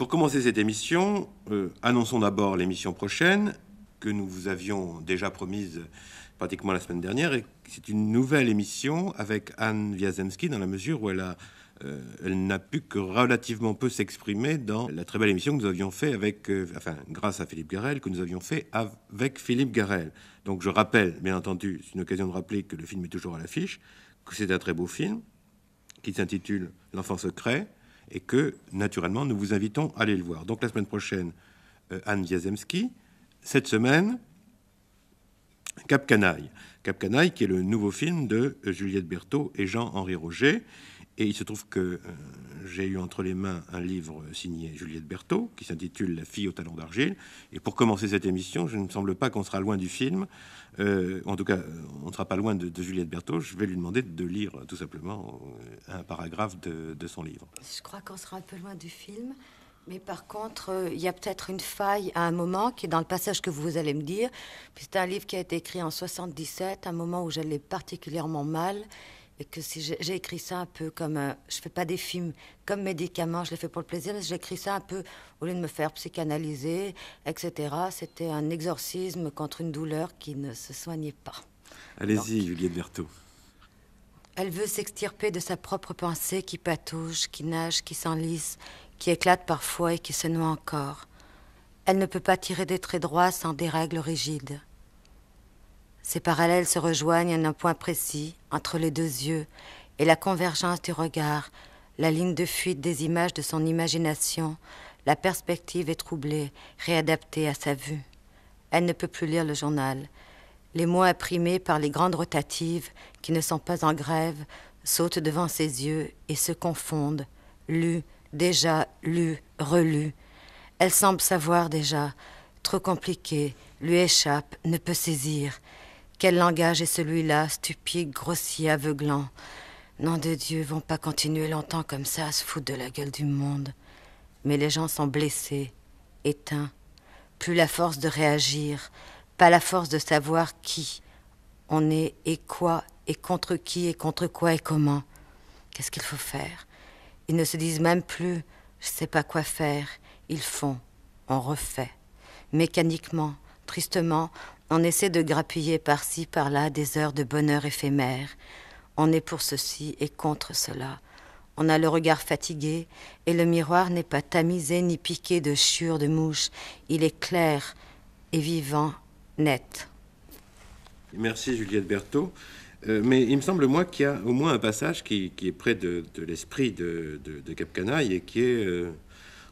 Pour commencer cette émission, euh, annonçons d'abord l'émission prochaine que nous vous avions déjà promise pratiquement la semaine dernière. Et c'est une nouvelle émission avec Anne Wiazemski dans la mesure où elle euh, n'a pu que relativement peu s'exprimer dans la très belle émission que nous avions fait avec, euh, enfin, grâce à Philippe Garrel, que nous avions fait avec Philippe Garrel. Donc je rappelle, bien entendu, c'est une occasion de rappeler que le film est toujours à l'affiche, que c'est un très beau film, qui s'intitule L'enfant secret, et que, naturellement, nous vous invitons à aller le voir. Donc la semaine prochaine, euh, Anne Wiazemski. Cette semaine, Cap Canaille. Cap Canaille, qui est le nouveau film de euh, Juliette Berthaud et Jean-Henri Roger, et il se trouve que euh, j'ai eu entre les mains un livre signé Juliette Berthaud qui s'intitule La fille au talon d'argile. Et pour commencer cette émission, je ne semble pas qu'on sera loin du film. Euh, en tout cas, on ne sera pas loin de, Juliette Berthaud. Je vais lui demander de lire tout simplement euh, un paragraphe de, son livre. Je crois qu'on sera un peu loin du film. Mais par contre, il y a peut-être une faille à un moment qui est dans le passage que vous allez me dire. c'est un livre qui a été écrit en 77, un moment où j'allais particulièrement mal que si j'ai écrit ça un peu comme je euh, je fais pas des films comme médicaments, je les fais pour le plaisir, mais j'ai écrit ça un peu au lieu de me faire psychanalyser, etc. C'était un exorcisme contre une douleur qui ne se soignait pas. Allez-y, Juliette Berthaud. Elle veut s'extirper de sa propre pensée qui patouche, qui nage, qui s'enlise, qui éclate parfois et qui se noie encore. Elle ne peut pas tirer des traits droits sans des règles rigides. Ces parallèles se rejoignent en un point précis entre les deux yeux et la convergence du regard, la ligne de fuite des images de son imagination, la perspective est troublée, réadaptée à sa vue. Elle ne peut plus lire le journal. Les mots imprimés par les grandes rotatives, qui ne sont pas en grève, sautent devant ses yeux et se confondent, lus, déjà lus, relus. Elle semble savoir déjà, trop compliqué, lui échappe, ne peut saisir. Quel langage est celui-là, stupide, grossier, aveuglant Nom de Dieu, vont pas continuer longtemps comme ça à se foutre de la gueule du monde. Mais les gens sont blessés, éteints. Plus la force de réagir, pas la force de savoir qui on est et quoi et contre qui et contre quoi et comment. Qu'est-ce qu'il faut faire Ils ne se disent même plus je sais pas quoi faire. Ils font, on refait. Mécaniquement, tristement, on essaie de grappiller par-ci, par-là des heures de bonheur éphémère. On est pour ceci et contre cela. On a le regard fatigué et le miroir n'est pas tamisé ni piqué de chiures de mouches. Il est clair et vivant, net. Merci Juliette Berthaud. Euh, mais il me semble, moi, qu'il y a au moins un passage qui, est près de, l'esprit de, de, et qui est euh,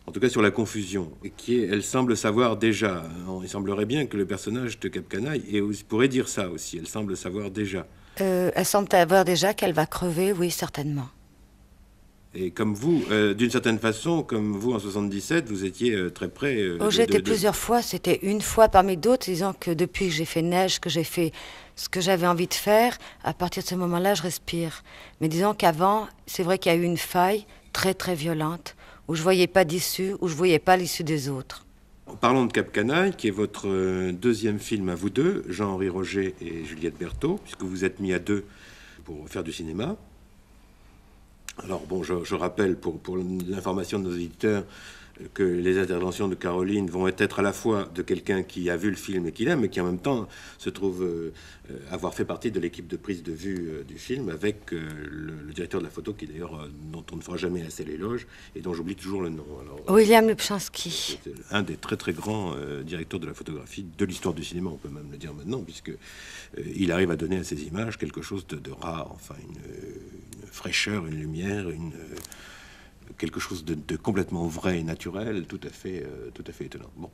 en tout cas sur la confusion, qui est, elle semble savoir déjà. Hein, il semblerait bien que le personnage de Capcanaille pourrait dire ça aussi. Elle semble savoir déjà. Euh, elle semble savoir déjà qu'elle va crever, oui, certainement. Et comme vous, euh, d'une certaine façon, comme vous en 77, vous étiez euh, très près. oh, j'étais plusieurs fois, c'était une fois parmi d'autres, disant que depuis que j'ai fait neige, que j'ai fait ce que j'avais envie de faire, à partir de ce moment-là, je respire. Mais disons qu'avant, c'est vrai qu'il y a eu une faille très très violente où je voyais pas d'issue, où je voyais pas l'issue des autres. Parlons de Cap Canaille, qui est votre euh, deuxième film à vous deux, Jean-Henri Roger et Juliette Berthaud, puisque vous êtes mis à deux pour faire du cinéma. Alors bon, je, rappelle pour, pour l'information de nos éditeurs, que les interventions de Caroline vont être à la fois de quelqu'un qui a vu le film et qui l'aime, mais qui en même temps se trouve euh, avoir fait partie de l'équipe de prise de vue euh, du film avec euh, le, directeur de la photo, qui d'ailleurs dont on ne fera jamais assez l'éloge et dont j'oublie toujours le nom. William Lubchansky. Un des très très grands directeurs de la photographie de l'histoire du cinéma, on peut même le dire maintenant, puisque il arrive à donner à ses images quelque chose de, rare, enfin une fraîcheur, une lumière, une quelque chose de, complètement vrai et naturel, tout à fait, euh, tout à fait étonnant. Bon.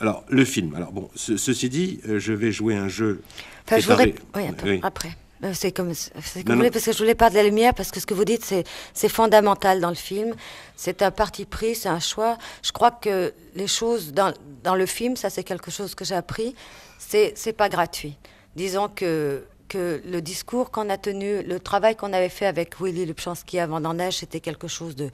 Alors, le film. Alors, bon, ceci dit, euh, je vais jouer un jeu. Enfin, je voudrais. Oui, après. Euh, c'est comme, comme parce que je voulais parler de la lumière, parce que ce que vous dites, c'est fondamental dans le film. C'est un parti pris, c'est un choix. Je crois que les choses dans, dans le film, ça c'est quelque chose que j'ai appris, c'est pas gratuit. Disons que que le discours qu'on a tenu, le travail qu'on avait fait avec Willy Lubchansky avant d'en neige, c'était quelque chose de,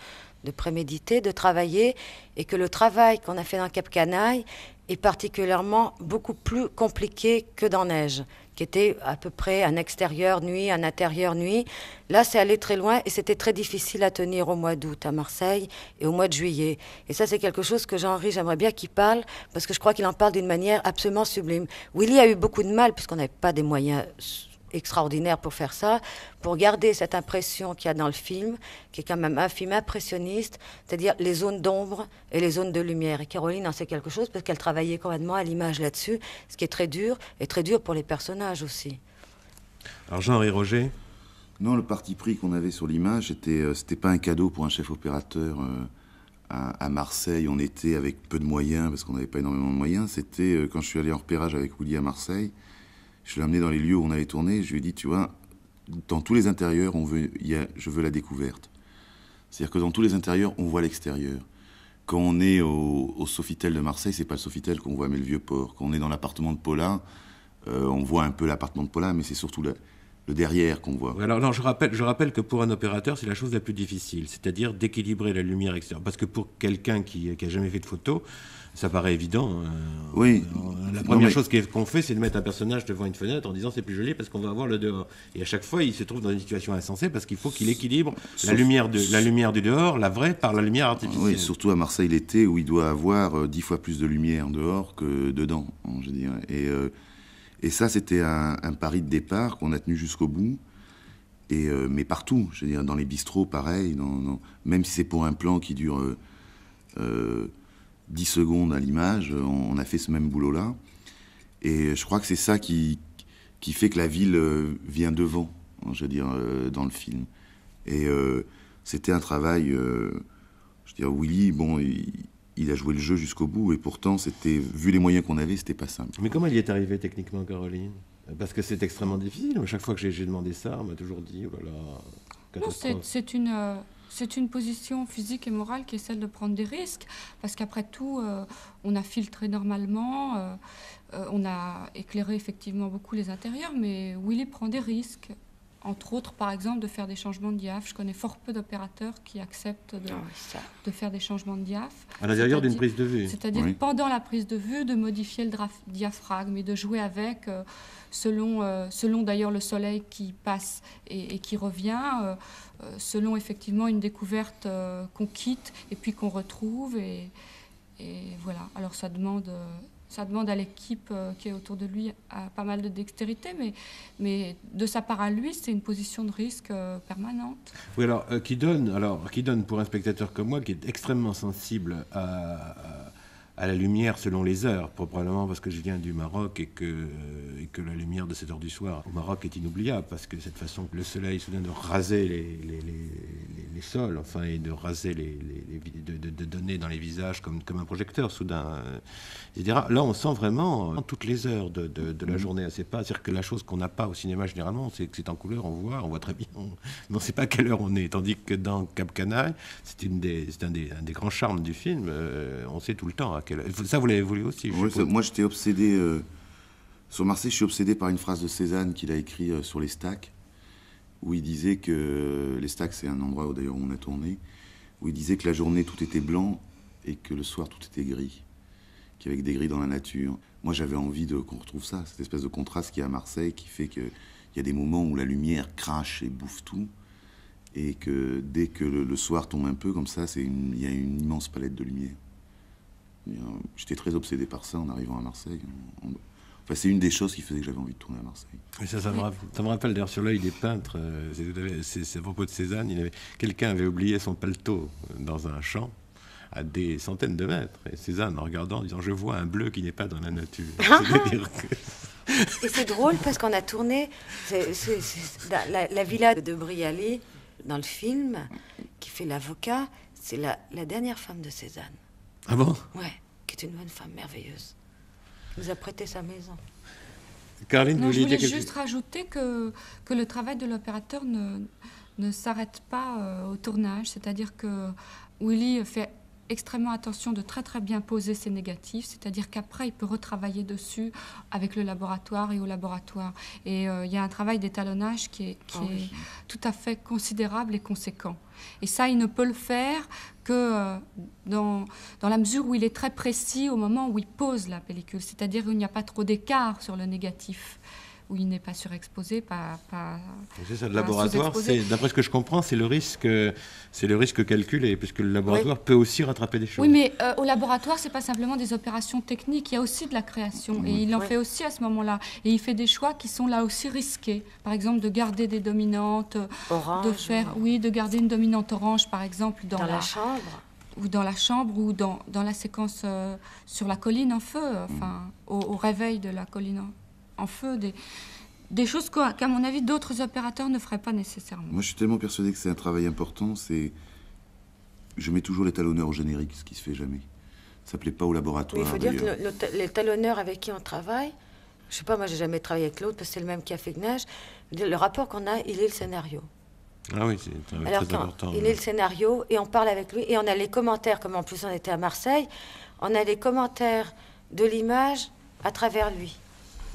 prémédité, de travailler, et que le travail qu'on a fait dans Cap Canaille est particulièrement beaucoup plus compliqué que dans Neige qui était à peu près un extérieur nuit, un intérieur nuit. Là, c'est allé très loin et c'était très difficile à tenir au mois d'août à Marseille et au mois de juillet. Et ça, c'est quelque chose que Jean-Henri, j'aimerais bien qu'il parle parce que je crois qu'il en parle d'une manière absolument sublime. Willy a eu beaucoup de mal puisqu'on n'avait pas des moyens extraordinaire pour faire ça, pour garder cette impression qu'il y a dans le film, qui est quand même un film impressionniste, c'est-à-dire les zones d'ombre et les zones de lumière. Et Caroline en sait quelque chose parce qu'elle travaillait complètement à l'image là-dessus, ce qui est très dur, et très dur pour les personnages aussi. Alors Jean-Henri Roger Non, le parti pris qu'on avait sur l'image, euh, c'était pas un cadeau pour un chef opérateur. Euh, à, Marseille, on était avec peu de moyens, parce qu'on n'avait pas énormément de moyens. C'était euh, quand je suis allé en repérage avec Willy à Marseille, je l'ai amené dans les lieux où on avait tourné. Je lui ai dit, tu vois, dans tous les intérieurs, on je veux la découverte. C'est-à-dire que dans tous les intérieurs, on voit l'extérieur. Quand on est au, au Sofitel de Marseille, c'est pas le Sofitel qu'on voit, mais le vieux port. Quand on est dans l'appartement de Paula, euh, on voit un peu l'appartement de Paulin, mais c'est surtout le derrière qu'on voit. Alors, je rappelle, je rappelle que pour un opérateur, c'est la chose la plus difficile, c'est-à-dire d'équilibrer la lumière extérieure. Parce que pour quelqu'un qui n'a jamais fait de photo, ça paraît évident. Hein. oui. Euh, la première chose qu'on fait, c'est de mettre un personnage devant une fenêtre en disant c'est plus joli parce qu'on va avoir le dehors. Et à chaque fois, il se trouve dans une situation insensée parce qu'il faut qu'il équilibre la, lumière de, la lumière du dehors, la vraie, par la lumière artificielle. Oui, surtout à Marseille l'été où il doit avoir euh, dix fois plus de lumière dehors que dedans, hein, je dire. Et, euh, et ça, c'était un, pari de départ qu'on a tenu jusqu'au bout. Et, euh, mais partout, je veux dire, dans les bistrots, pareil, même si c'est pour un plan qui dure. 10 secondes à l'image, on, a fait ce même boulot-là. Et je crois que c'est ça qui, qui fait que la ville euh, vient devant, hein, je veux dire, euh, dans le film. Et euh, c'était un travail, je veux dire, Willy, bon, il, a joué le jeu jusqu'au bout, et pourtant, c'était, vu les moyens qu'on avait, c'était pas simple. Mais comment il y est arrivé techniquement, Caroline Parce que c'est extrêmement difficile. Chaque fois que j'ai demandé ça, on m'a toujours dit, voilà... Oh là là, c'est une... C'est une position physique et morale qui est celle de prendre des risques, parce qu'après tout, euh, on a filtré normalement, euh, euh, on a éclairé effectivement beaucoup les intérieurs, mais Willy prend des risques. Entre autres, par exemple, de faire des changements de diaph. Je connais fort peu d'opérateurs qui acceptent de, ah faire des changements de diaph. À l'intérieur d'une prise de vue. C'est-à-dire pendant la prise de vue, de modifier le diaphragme et de jouer avec selon, euh, selon d'ailleurs le soleil qui passe et, qui revient, euh, euh, selon effectivement une découverte qu'on quitte et puis qu'on retrouve. Et, voilà, alors ça demande... ça demande à l'équipe qui est autour de lui à pas mal de dextérité, mais, mais de sa part à lui, c'est une position de risque permanente. Oui, alors, qui, donne, alors qui donne pour un spectateur comme moi, qui est extrêmement sensible à à la lumière selon les heures, probablement parce que je viens du Maroc et que, euh, que la lumière de cette heure du soir au Maroc est inoubliable, parce que cette façon que le soleil soudain de raser les, les, sols, enfin, et de raser les, de, de, donner dans les visages comme, comme un projecteur soudain, euh, etc. Là, on sent vraiment euh, toutes les heures de, la mm-hmm. journée. C'est pas, c'est-à-dire que la chose qu'on n'a pas au cinéma généralement, c'est que c'est en couleur, on voit, on voit très bien, on ne sait pas quelle heure on est, tandis que dans Cap Canaille, c'est, une des, un, des, grands charmes du film, on sait tout le temps à ça, vous l'avez voulu aussi Moi, j'étais obsédé. Euh, sur Marseille, je suis obsédé par une phrase de Cézanne qu'il a écrite euh, sur les stacks, où il disait que. Euh, les stacks, c'est un endroit où d'ailleurs on a tourné, où il disait que la journée, tout était blanc et que le soir, tout était gris. Qu'il y avait des gris dans la nature. Moi, j'avais envie qu'on retrouve ça, cette espèce de contraste qu'il y a à Marseille, qui fait qu'il y a des moments où la lumière crache et bouffe tout et que dès que le, soir tombe un peu comme ça, il y a une immense palette de lumière. Euh, j'étais très obsédé par ça en arrivant à Marseille. Enfin, c'est une des choses qui faisait que j'avais envie de tourner à Marseille. ça, me rappelle, d'ailleurs sur l'œil des peintres, euh, c'est à propos de Cézanne, quelqu'un avait oublié son paletot dans un champ à des centaines de mètres. Et Cézanne, en regardant, disant Je vois un bleu qui n'est pas dans la nature. Et c'est drôle parce qu'on a tourné la, villa de Brialy dans le film, qui fait l'avocat, c'est la, la dernière femme de Cézanne. Ah Ouais, qui est une bonne femme merveilleuse. Il nous a prêté sa maison. Caroline, je voulais juste rajouter que, que le travail de l'opérateur ne, ne s'arrête pas euh, au tournage, c'est-à-dire que Willy fait extrêmement attention de très très bien poser ses négatifs, c'est-à-dire qu'après il peut retravailler dessus avec le laboratoire et au laboratoire. Et euh, il y a un travail d'étalonnage qui est, qui ah est tout à fait considérable et conséquent. Et ça, il ne peut le faire que euh, dans, dans, la mesure où il est très précis au moment où il pose la pellicule, c'est-à-dire qu'il n'y a pas trop d'écart sur le négatif où il n'est pas surexposé, pas. c'est ça, le laboratoire, d'après ce que je comprends, c'est le risque, c'est le risque calculé, puisque le laboratoire peut aussi rattraper des choses. Oui, mais euh, au laboratoire, c'est pas simplement des opérations techniques, il y a aussi de la création, et il en fait aussi à ce moment-là, et il fait des choix qui sont là aussi risqués. Par exemple, de garder des dominantes, de faire, oui. de garder une dominante orange, par exemple, dans, la, chambre ou dans la chambre ou dans, dans la séquence euh, sur la colline en feu, mm. enfin, au, au réveil de la colline en feu en feu, des, choses qu'à mon avis d'autres opérateurs ne feraient pas nécessairement. Moi je suis tellement persuadé que c'est un travail important, c'est... Je mets toujours les talonneurs au générique, ce qui se fait jamais. Ça plaît pas au laboratoire. il faut dire que les talonneurs avec qui on travaille, je sais pas, moi j'ai jamais travaillé avec l'autre parce que c'est le même qui a fait Gnage. Le rapport qu'on a, il est le scénario. Ah oui, c'est très important. Il est le scénario et on parle avec lui et on a les commentaires, comme en plus on était à Marseille, on a les commentaires de l'image à travers lui.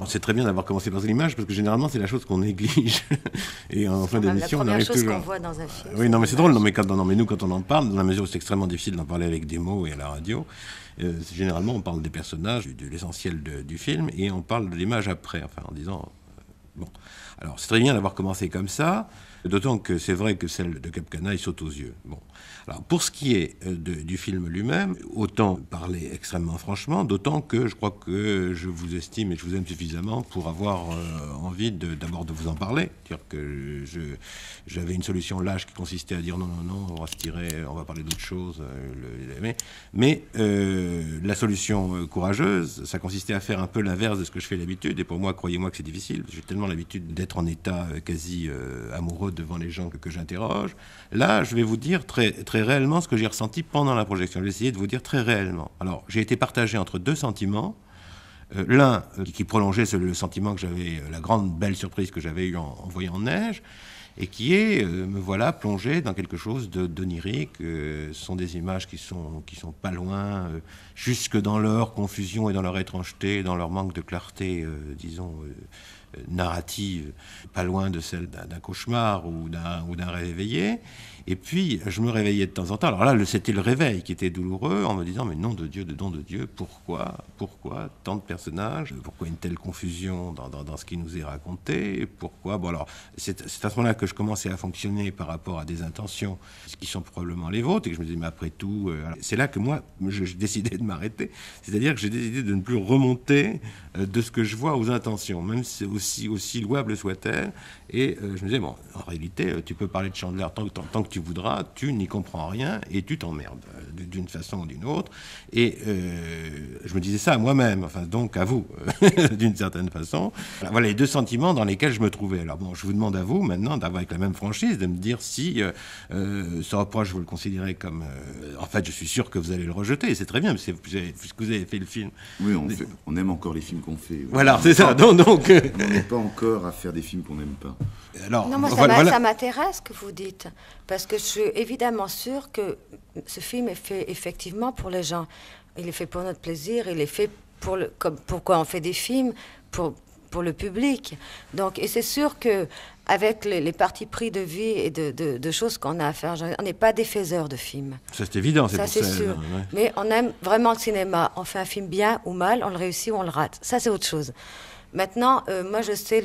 C'est très bien d'avoir commencé par l'image parce que généralement c'est la chose qu'on néglige. Et en fin ah, d'émission, on arrive toujours. C'est la chose qu'on voit dans un film. Oui, non, mais c'est drôle. Non mais, quand, mais nous, quand on en parle, dans la mesure où c'est extrêmement difficile d'en parler avec des mots et à la radio, euh, généralement on parle des personnages, de l'essentiel du film, et on parle de l'image après, enfin en disant. Euh, bon. Alors c'est très bien d'avoir commencé comme ça. D'autant que c'est vrai que celle de Cap il saute aux yeux. Bon. Alors, pour ce qui est euh, du film lui-même, autant parler extrêmement franchement, d'autant que je crois que je vous estime et je vous aime suffisamment pour avoir euh, envie d'abord de, vous en parler. dire que j'avais une solution lâche qui consistait à dire non, non, non, on va se tirer, on va parler d'autre chose. Euh, mais, la solution courageuse, ça consistait à faire un peu l'inverse de ce que je fais d'habitude. Et pour moi, croyez-moi que c'est difficile. J'ai tellement l'habitude d'être en état quasi amoureux devant les gens que, j'interroge. Là, je vais vous dire très, très réellement ce que j'ai ressenti pendant la projection. Je vais de vous dire très réellement. Alors, j'ai été partagé entre deux sentiments. Euh, l'un euh, qui prolongeait le sentiment que j'avais, euh, la grande belle surprise que j'avais eue en, en, voyant Neige, et qui est, me voilà plongé dans quelque chose d'onirique. ce sont des images qui sont, qui sont pas loin, jusque dans leur confusion et dans leur étrangeté, dans leur manque de clarté, disons, narrative, pas loin de celle d'un cauchemar ou d'un réveillé. Et puis, je me réveillais de temps en temps. Alors là, c'était le réveil qui était douloureux en me disant, mais nom de Dieu, de don de Dieu, pourquoi Pourquoi tant de personnages Pourquoi une telle confusion dans, dans, dans ce qui nous est raconté Pourquoi Bon, alors, c'est à ce moment-là que je commençais à fonctionner par rapport à des intentions qui sont probablement les vôtres et que je me disais, mais après tout, euh, c'est là que moi, je, décidé décidais de m'arrêter. C'est-à-dire que j'ai décidé de ne plus remonter euh, de ce que je vois aux intentions, même si, aussi, louable soit-elle. Et euh, je me disais, bon, en réalité, euh, tu peux parler de Chandler tant, tant, que tu voudras, tu n'y comprends rien et tu t'emmerdes euh, d'une façon ou d'une autre. Et je me disais ça à moi-même, enfin donc à vous, d'une certaine façon. Voilà les deux sentiments dans lesquels je me trouvais. Alors bon, je vous demande à vous maintenant d'avoir avec la même franchise, de me dire si euh, ce reproche, vous le considérez comme... en fait, je suis sûr que vous allez le rejeter, c'est très bien, puisque vous, vous avez fait le film. Oui, on, on aime encore les films qu'on fait. Voilà, c'est ça. Donc, donc on n'est pas encore à faire des films qu'on n'aime pas. Alors, non, moi, ça m'intéresse ce que vous dites, parce que je suis évidemment sûre que ce film est fait effectivement pour les gens. Il est fait pour notre plaisir, il est fait pour le, comme, pourquoi on fait des films, pour, pour le public. Donc, et c'est sûr que avec les, les, pris de vie et de, de, choses qu'on a à faire. On n'est pas faiseurs de films. Ça, c'est évident, c'est ça. sûr. Mais on aime vraiment le cinéma. On fait un film bien ou mal, on le réussit ou on le rate. Ça, c'est autre chose. Maintenant, euh, moi, je sais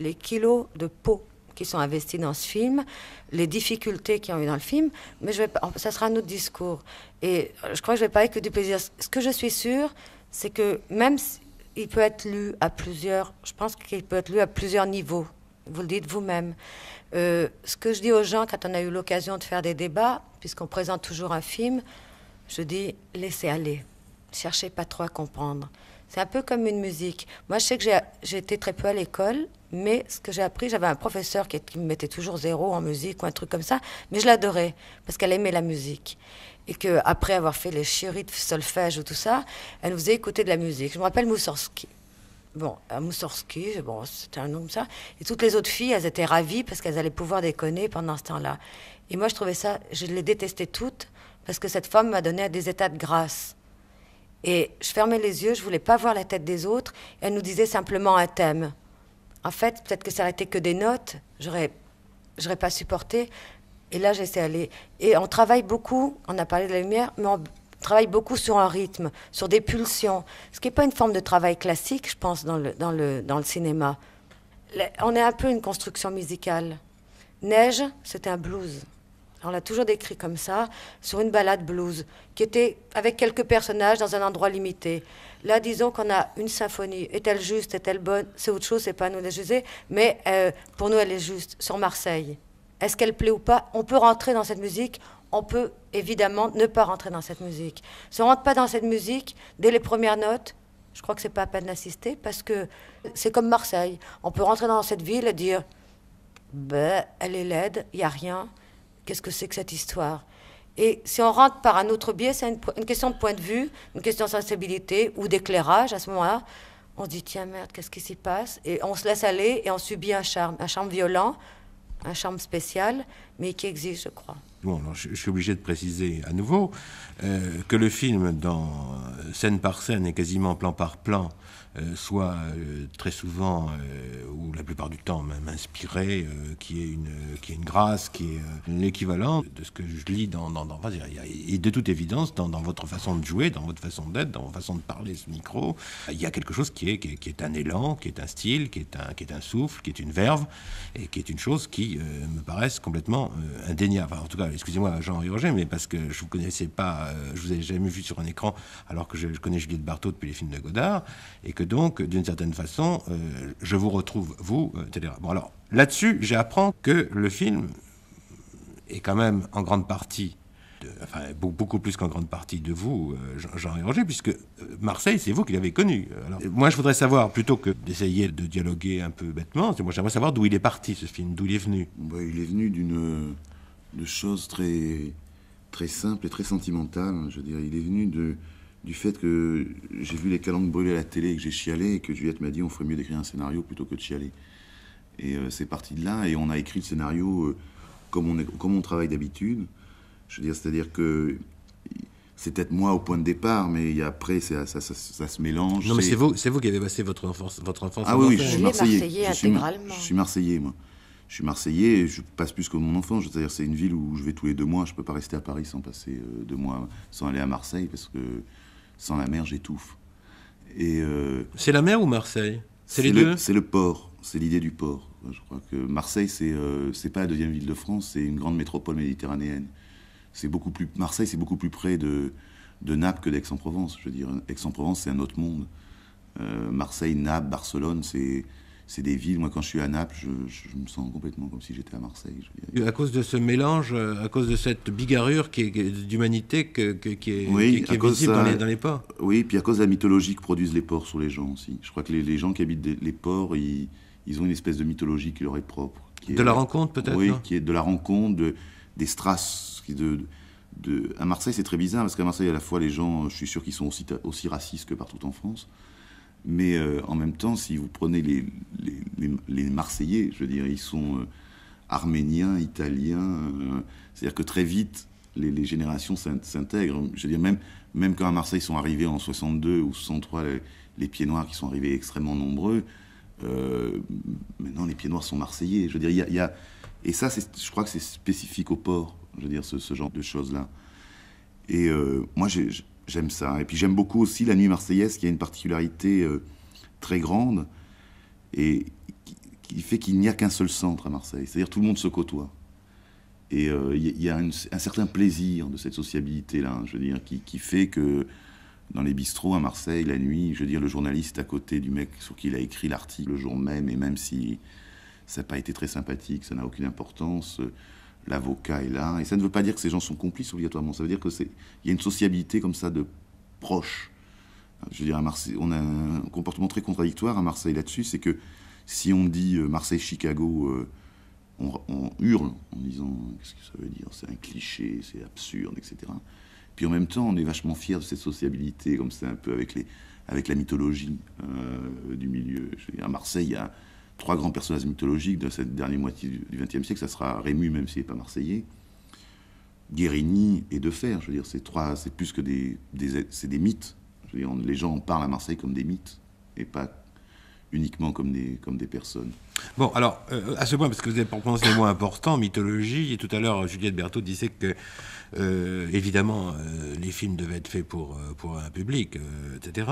les kilos de peau qui sont investis dans ce film, les difficultés qu'ils ont eu dans le film, mais je vais, ça sera un autre discours. Et euh, je crois que je vais parler que du plaisir. Ce que je suis sûre, c'est que même il peut être lu à plusieurs, je pense qu'il peut être lu à plusieurs niveaux. Vous le dites vous-même. Euh, ce que je dis aux gens quand on a eu l'occasion de faire des débats, puisqu'on présente toujours un film, je dis laissez aller, cherchez pas trop à comprendre. C'est un peu comme une musique. Moi, je sais que j'ai été très peu à l'école, mais ce que j'ai appris, j'avais un professeur qui, me mettait toujours zéro en musique ou un truc comme ça, mais je l'adorais parce qu'elle aimait la musique. Et qu'après avoir fait les chéris de solfège ou tout ça, elle nous faisait écouter de la musique. Je me rappelle Moussorski. Bon, euh, Moussorski, bon, c'était un nom comme ça. Et toutes les autres filles, elles étaient ravies parce qu'elles allaient pouvoir déconner pendant ce temps-là. Et moi, je trouvais ça, je les détestais toutes parce que cette femme m'a donné des états de grâce. Et je fermais les yeux, je voulais pas voir la tête des autres. elle nous disait simplement un thème. En fait, peut-être que ça n'aurait été que des notes, j'aurais, j'aurais pas supporté. Et là, j'essaie d'aller. Et on travaille beaucoup, on a parlé de la lumière, mais on travaille beaucoup sur un rythme, sur des pulsions, ce qui n'est pas une forme de travail classique, je pense, dans le, dans le, dans le cinéma. On est un peu une construction musicale. Neige, c'était un blues on l'a toujours décrit comme ça, sur une balade blues, qui était avec quelques personnages dans un endroit limité. Là, disons qu'on a une symphonie. Est-elle juste Est-elle bonne C'est autre chose, c'est pas à nous de juger. Mais euh, pour nous, elle est juste, sur Marseille. Est-ce qu'elle plaît ou pas On peut rentrer dans cette musique, on peut évidemment ne pas rentrer dans cette musique. Si on rentre pas dans cette musique, dès les premières notes, je crois que n'est pas à peine d'assister, parce que c'est comme Marseille. On peut rentrer dans cette ville et dire, bah, elle est laide, il n'y a rien qu'est-ce que c'est que cette histoire et si on rentre par un autre biais, c'est une, question de point de vue, une question de sensibilité ou d'éclairage à ce moment-là. On se dit, tiens, merde, qu'est-ce qui s'y passe Et on se laisse aller et on subit un charme, un charme violent, un charme spécial, mais qui existe, je crois. je, suis obligé de préciser à nouveau euh, que le film, dans euh, scène par scène et quasiment plan par plan, euh, soit euh, très souvent, euh, ou la plupart du temps même qui, est une, qui est une grâce, qui est l'équivalent de ce que je lis dans, et de toute évidence, dans, votre façon de jouer, dans votre façon d'être, dans votre façon de parler ce micro, il y a quelque chose qui est, qui est, un élan, qui est un style, qui est un, qui est un souffle, qui est une verve, et qui est une chose qui me paraît complètement indéniable. en tout cas, excusez-moi Jean-Henri Roger, mais parce que je vous connaissais pas, je je vous avais jamais vu sur un écran, alors que je, connais Juliette Barthaud depuis les films de Godard, et donc, d'une certaine façon, euh, je vous retrouve, vous, euh, etc. Bon, alors, là-dessus, j'apprends que le film est quand même en grande partie, de, enfin, beaucoup plus qu'en grande partie de vous, euh, Jean-Henri puisque Marseille, c'est vous qui l'avez connu. moi, je voudrais savoir, plutôt que d'essayer de dialoguer un peu bêtement, moi, j'aimerais savoir d'où il est parti, ce film, d'où il est venu. Bah, il est venu d'une chose très, très simple et très sentimentale. je dirais. Il est venu de du fait que j'ai vu les calandres brûler à la télé et que j'ai chialé et que Juliette m'a dit on ferait mieux d'écrire un scénario plutôt que de chialer. Et euh, c'est parti de là et on a écrit le scénario euh, comme, on est, comme on travaille d'habitude. Je veux dire, c'est-à-dire que c'est peut-être moi au point de départ, mais après, ça, se mélange. Non, mais c'est vous, vous qui avez passé votre enfance. Votre enfance ah oui, je suis Marseillais. je, suis, je suis Marseillais, moi. Je suis Marseillais je passe plus que mon enfance. C'est-à-dire, c'est une ville où je vais tous les deux mois. Je ne peux pas rester à Paris sans passer euh, deux mois, sans aller à Marseille, parce que sans la mer, j'étouffe. Euh, c'est la mer ou Marseille C'est C'est le port. C'est l'idée du port. Je crois que Marseille, euh, c'est pas la deuxième ville de France, c'est une grande métropole méditerranéenne. C'est beaucoup plus Marseille, c'est beaucoup plus près de, de Naples que d'Aix-en-Provence. Je veux dire, Aix-en-Provence, c'est un autre monde. Euh, Marseille, Naples, Barcelone, c'est c'est des villes. Moi, quand je suis à Naples, je, me sens complètement comme si j'étais à Marseille. À cause de ce mélange, euh, à cause de cette bigarrure qui est, d'humanité qui est, qui est visible dans, les, ports. Oui, puis à cause de la mythologie que produisent les ports sur les gens aussi. Je crois que les, gens qui habitent les ports, ils, ont une espèce de mythologie qui leur est propre. Qui de la rencontre peut-être Oui, qui est de la rencontre, des strass, qui à Marseille, c'est très bizarre parce qu'à Marseille, à la fois, les gens, je suis sûr qu'ils sont aussi, aussi racistes que partout en France. Mais euh, en même temps, si vous prenez les, les, Marseillais, je veux dire, ils sont euh, arméniens, italiens. Euh, c'est-à-dire que très vite, les, générations s'intègrent. Je veux dire, même, même quand à Marseille sont arrivés en 62 ou 63 les, pieds noirs qui sont arrivés extrêmement nombreux, maintenant les pieds noirs sont marseillais. Je veux dire, il y a, Et ça, je crois que c'est spécifique au port, je veux dire, ce, genre de choses-là. Et moi, j'ai... J'aime ça. Et puis j'aime beaucoup aussi la nuit marseillaise qui a une particularité euh, très grande et qui, fait qu'il n'y a qu'un seul centre à Marseille. C'est-à-dire tout le monde se côtoie. Et euh, il y, a un certain plaisir de cette sociabilité-là, hein, je veux dire, qui, fait que dans les bistrots à Marseille, la nuit, je veux dire, le journaliste à côté du mec sur qui il a écrit l'article le jour même, et même si ça n'a pas été très sympathique, ça n'a aucune importance. Euh, l'avocat est là. Et ça ne veut pas dire que ces gens sont complices obligatoirement. Ça veut dire que c'est il y a une sociabilité comme ça de proche Je veux dire, à Marseille, on a un comportement très contradictoire à Marseille là-dessus. C'est que si on dit euh, Marseille-Chicago, euh, on, hurle en disant qu'est-ce que ça veut dire C'est un cliché, c'est absurde, etc. Puis en même temps, on est vachement fier de cette sociabilité, comme c'est un peu avec les avec la mythologie euh, du milieu. Je veux dire, à Marseille, il y a trois grands personnages mythologiques de cette dernière moitié du XXe siècle, ça sera Rému, même s'il n'est pas marseillais, Guérini et Defer. Je veux dire, c'est trois, c'est plus que des, c'est des mythes. les gens parlent à Marseille comme des mythes et pas uniquement comme des, comme des personnes. Bon, alors, euh, à ce point, parce que vous avez prononcé les mot important, mythologie, et tout à l'heure, Juliette Berthaud disait que euh, évidemment, euh, les films devaient être faits pour, euh, pour un public, etc.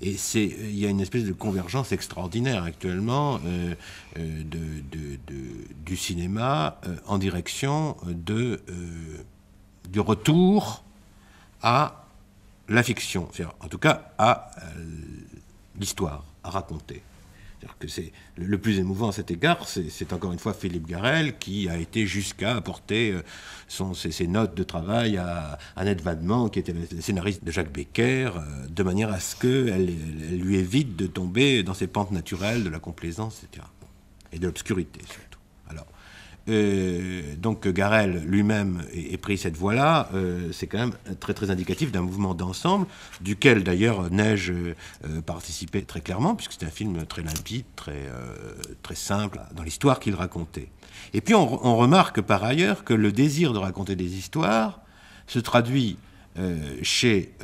Et c'est, il y a une espèce de convergence extraordinaire actuellement de, du cinéma en direction de, du retour à la fiction, en tout cas à l'histoire à raconter que c'est le plus émouvant à cet égard, c'est encore une fois Philippe Garel qui a été jusqu'à apporter euh, ses, notes de travail à Annette Vadement, qui était la scénariste de Jacques Becker, euh, de manière à ce qu'elle elle lui évite de tomber dans ses pentes naturelles de la complaisance, etc. et de l'obscurité. Euh, donc que Garel lui-même ait, pris cette voie-là, euh, c'est quand même très très indicatif d'un mouvement d'ensemble, duquel d'ailleurs Neige euh, participait très clairement, puisque c'est un film très limpide, très, très simple, dans l'histoire qu'il racontait. Et puis on, on, remarque par ailleurs que le désir de raconter des histoires se traduit chez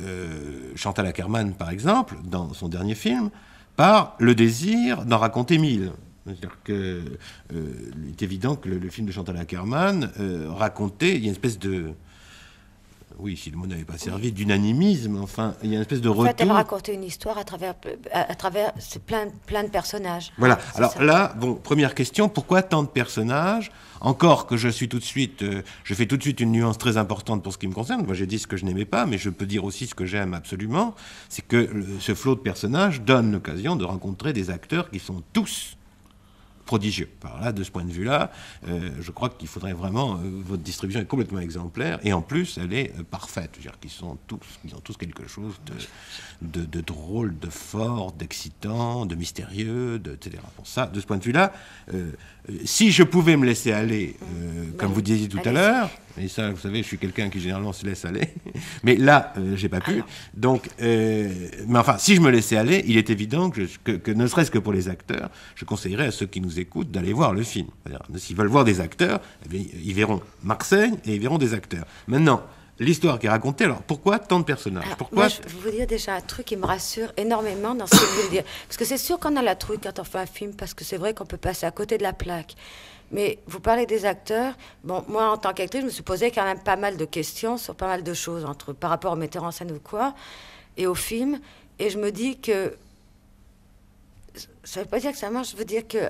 Chantal Ackerman, par exemple, dans son dernier film, par le désir d'en raconter mille. C'est-à-dire qu'il euh, est évident que le, film de Chantal Ackerman euh, racontait, il y a une espèce de, oui, si le mot n'avait pas servi, d'unanimisme. Enfin, il y a une espèce de retour. fait, elle racontait une histoire à travers, à, travers plein, plein de personnages. Voilà. Alors là, bon, première question, pourquoi tant de personnages Encore que je suis tout de suite, euh, je fais tout de suite une nuance très importante pour ce qui me concerne. Moi, j'ai dit ce que je n'aimais pas, mais je peux dire aussi ce que j'aime absolument. C'est que ce flot de personnages donne l'occasion de rencontrer des acteurs qui sont tous prodigieux. Par là, de ce point de vue-là, euh, je crois qu'il faudrait vraiment. Euh, votre distribution est complètement exemplaire et en plus, elle est euh, parfaite. Je veux dire qu'ils sont tous, ils ont tous quelque chose de, drôle, de fort, d'excitant, de mystérieux, de, etc. Pour ça, de ce point de vue-là, si je pouvais me laisser aller, comme vous disiez tout à l'heure. Et ça, vous savez, je suis quelqu'un qui généralement se laisse aller. Mais là, je euh, j'ai pas pu. Ah Donc, euh, mais enfin, si je me laissais aller, il est évident que, que, ne serait-ce que pour les acteurs, je conseillerais à ceux qui nous écoutent d'aller voir le film. S'ils veulent voir des acteurs, eh ils verront Marseille et ils verront des acteurs. Maintenant, l'histoire qui est racontée. Alors, pourquoi tant de personnages Pourquoi Je vais vous dire déjà un truc qui me rassure énormément dans ce que vous voulez dire. Parce que c'est sûr qu'on a la trouille quand on fait un film, parce que c'est vrai qu'on peut passer à côté de la plaque. Mais vous parlez des acteurs. Bon, moi, en tant qu'actrice, je me suis posé quand même pas mal de questions sur pas mal de choses, entre, par rapport au metteur en scène ou quoi, et au film. Et je me dis que. Ça ne veut pas dire que ça marche, je veux dire que,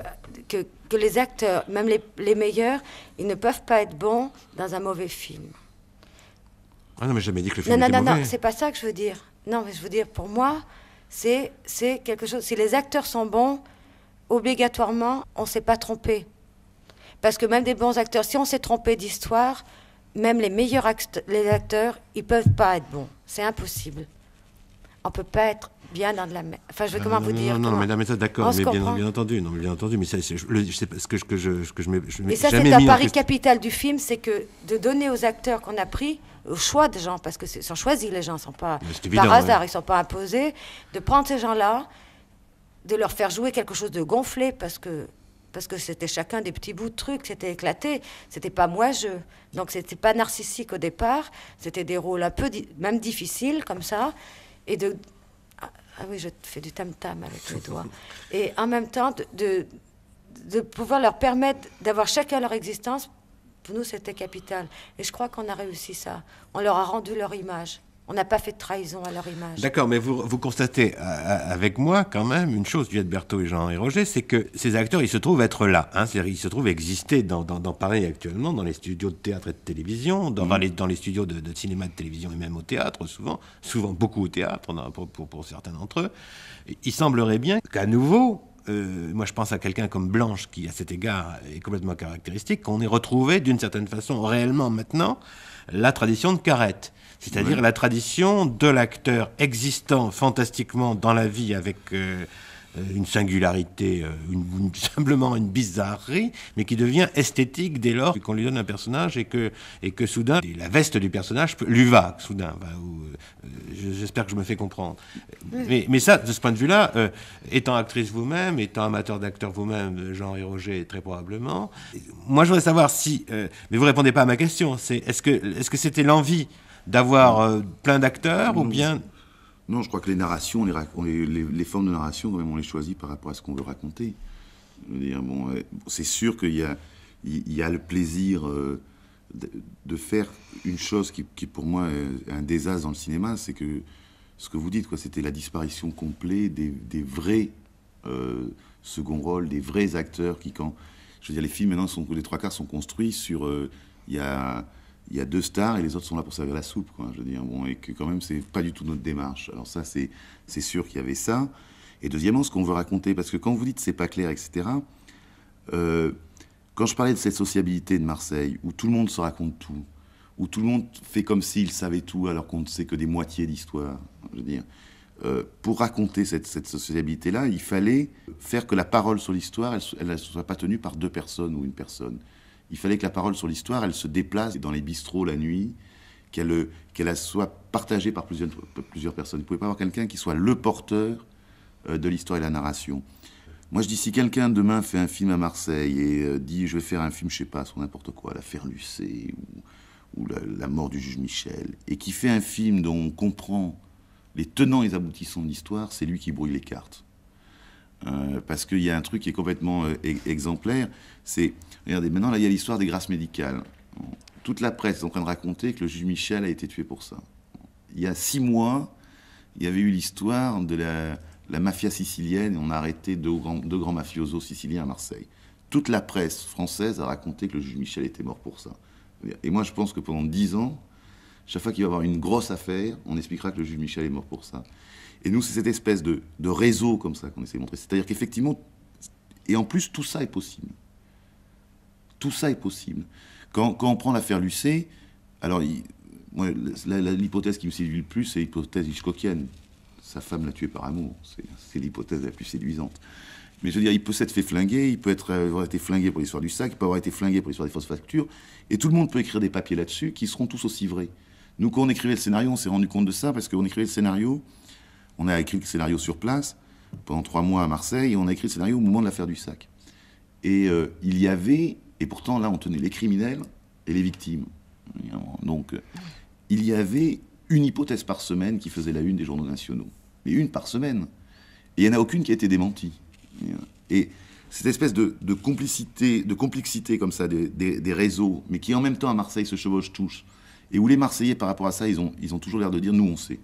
que, les acteurs, même les, les, meilleurs, ils ne peuvent pas être bons dans un mauvais film. Ah non, mais j'ai jamais dit que le film non, était non, mauvais. Non, non, c'est pas ça que je veux dire. Non, mais je veux dire, pour moi, c'est quelque chose. Si les acteurs sont bons, obligatoirement, on ne s'est pas trompé. Parce que même des bons acteurs, si on s'est trompé d'histoire, même les meilleurs acteurs, les acteurs, ils peuvent pas être bons. C'est impossible. On peut pas être bien dans de la. Enfin, je vais ah, comment vous dire. Non, non, mais la d'accord, mais bien, entendu, non, mais bien entendu, mais ça, je, sais pas ce que je, que je, que je, Et ça, c'est un pari capital du film, c'est que de donner aux acteurs qu'on a pris au choix des gens, parce que sont choisis les gens, ils sont pas par hasard, ils sont pas imposés, de prendre ces gens-là, de leur faire jouer quelque chose de gonflé, parce que parce que c'était chacun des petits bouts de trucs, c'était éclaté, c'était pas moi je. Donc c'était pas narcissique au départ, c'était des rôles un peu même difficiles comme ça, et de ah, ah oui je fais du tam tam avec les doigts, et en même temps de, de, de pouvoir leur permettre d'avoir chacun leur existence, pour nous c'était capital, et je crois qu'on a réussi ça, on leur a rendu leur image. On n'a pas fait de trahison à leur image. D'accord, mais vous, constatez euh, euh, avec moi quand même une chose, Juliette Berthaud et Jean-Henri Roger, c'est que ces acteurs, ils se trouvent être là. Hein, ils se trouvent exister dans, dans, Paris actuellement, dans les studios de théâtre et de télévision, dans, mmh. dans les, studios de, cinéma, de télévision et même au théâtre, souvent, souvent beaucoup au théâtre pour, certains d'entre eux. Il semblerait bien qu'à nouveau, euh, moi je pense à quelqu'un comme Blanche, qui à cet égard est complètement caractéristique, qu'on ait retrouvé d'une certaine façon réellement maintenant la tradition de Carrette. C'est-à-dire la tradition de l'acteur existant fantastiquement dans la vie avec euh, euh, une singularité, euh, simplement une bizarrerie, mais qui devient esthétique dès lors qu'on lui donne un personnage et que, et que soudain, la veste du personnage lui va, soudain. J'espère que je me fais comprendre. Mais, ça, de ce point de vue-là, étant actrice vous-même, étant amateur d'acteur vous-même, Jean-Henri Roger très probablement, moi je voudrais savoir si, mais vous ne répondez pas à ma question, c'est est-ce que est-ce que c'était l'envie d'avoir euh, plein d'acteurs ou bien Non, je crois que les narrations, les, les, formes de narration, on les choisit par rapport à ce qu'on veut raconter. Bon, c'est sûr qu'il y a, il a le plaisir euh, de, faire une chose qui, qui, pour moi est un désastre dans le cinéma, c'est que ce que vous dites, quoi, c'était la disparition complète des, vrais euh, second rôles, des vrais acteurs qui, quand, je veux dire, les films maintenant sont les trois quarts sont construits sur, il y a il y a deux stars et les autres sont là pour servir la soupe, quoi, je veux dire. Bon, et que quand même, c'est pas du tout notre démarche. Alors ça, c'est sûr qu'il y avait ça. Et deuxièmement, ce qu'on veut raconter, parce que quand vous dites c'est pas clair, etc., euh, quand je parlais de cette sociabilité de Marseille, où tout le monde se raconte tout, où tout le monde fait comme s'il savait tout alors qu'on ne sait que des moitiés d'histoire, je veux dire, euh, pour raconter cette, cette sociabilité-là, il fallait faire que la parole sur l'histoire, elle ne soit pas tenue par deux personnes ou une personne. Il fallait que la parole sur l'histoire, elle se déplace dans les bistrots la nuit, qu'elle soit partagée par plusieurs, personnes. Vous ne pouvez pas avoir quelqu'un qui soit le porteur euh, de l'histoire et de la narration. Moi, je dis, si quelqu'un demain fait un film à Marseille et euh, dit, je vais faire un film, je sais pas, sur n'importe quoi, l'affaire Lucet ou, ou la, la, mort du juge Michel, et qui fait un film dont on comprend les tenants et les aboutissants de l'histoire, c'est lui qui brouille les cartes. Euh, parce qu'il y a un truc qui est complètement euh, exemplaire. C'est, regardez, maintenant, là, il y a l'histoire des grâces médicales. Toute la presse est en train de raconter que le juge Michel a été tué pour ça. Il y a six mois, il y avait eu l'histoire de la, mafia sicilienne. Et on a arrêté deux grands, deux grands mafiosos siciliens à Marseille. Toute la presse française a raconté que le juge Michel était mort pour ça. Et moi, je pense que pendant dix ans, chaque fois qu'il va y avoir une grosse affaire, on expliquera que le juge Michel est mort pour ça. Et nous, c'est cette espèce de, réseau comme ça qu'on essaie de montrer. C'est-à-dire qu'effectivement, et en plus, tout ça est possible. Tout ça est possible. Quand, on prend l'affaire Lucet, alors l'hypothèse qui me séduit le plus, c'est l'hypothèse Hitchcockienne. Sa femme l'a tué par amour. C'est l'hypothèse la plus séduisante. Mais je veux dire, il peut s'être fait flinguer, il peut être, euh, avoir été flingué pour l'histoire du sac, il peut avoir été flingué pour l'histoire des fausses factures, et tout le monde peut écrire des papiers là-dessus qui seront tous aussi vrais. Nous, quand on écrivait le scénario, on s'est rendu compte de ça, parce qu'on écrivait le scénario on a écrit le scénario sur place pendant trois mois à Marseille et on a écrit le scénario au moment de l'affaire du sac. Et euh, il y avait, et pourtant là on tenait les criminels et les victimes. Donc euh, il y avait une hypothèse par semaine qui faisait la une des journaux nationaux. Mais une par semaine. Et il n'y en a aucune qui a été démentie. Et cette espèce de, complicité, de complexité comme ça des, réseaux, mais qui en même temps à Marseille se chevauchent tous, et où les Marseillais par rapport à ça, ils ont, ils ont toujours l'air de dire nous on sait.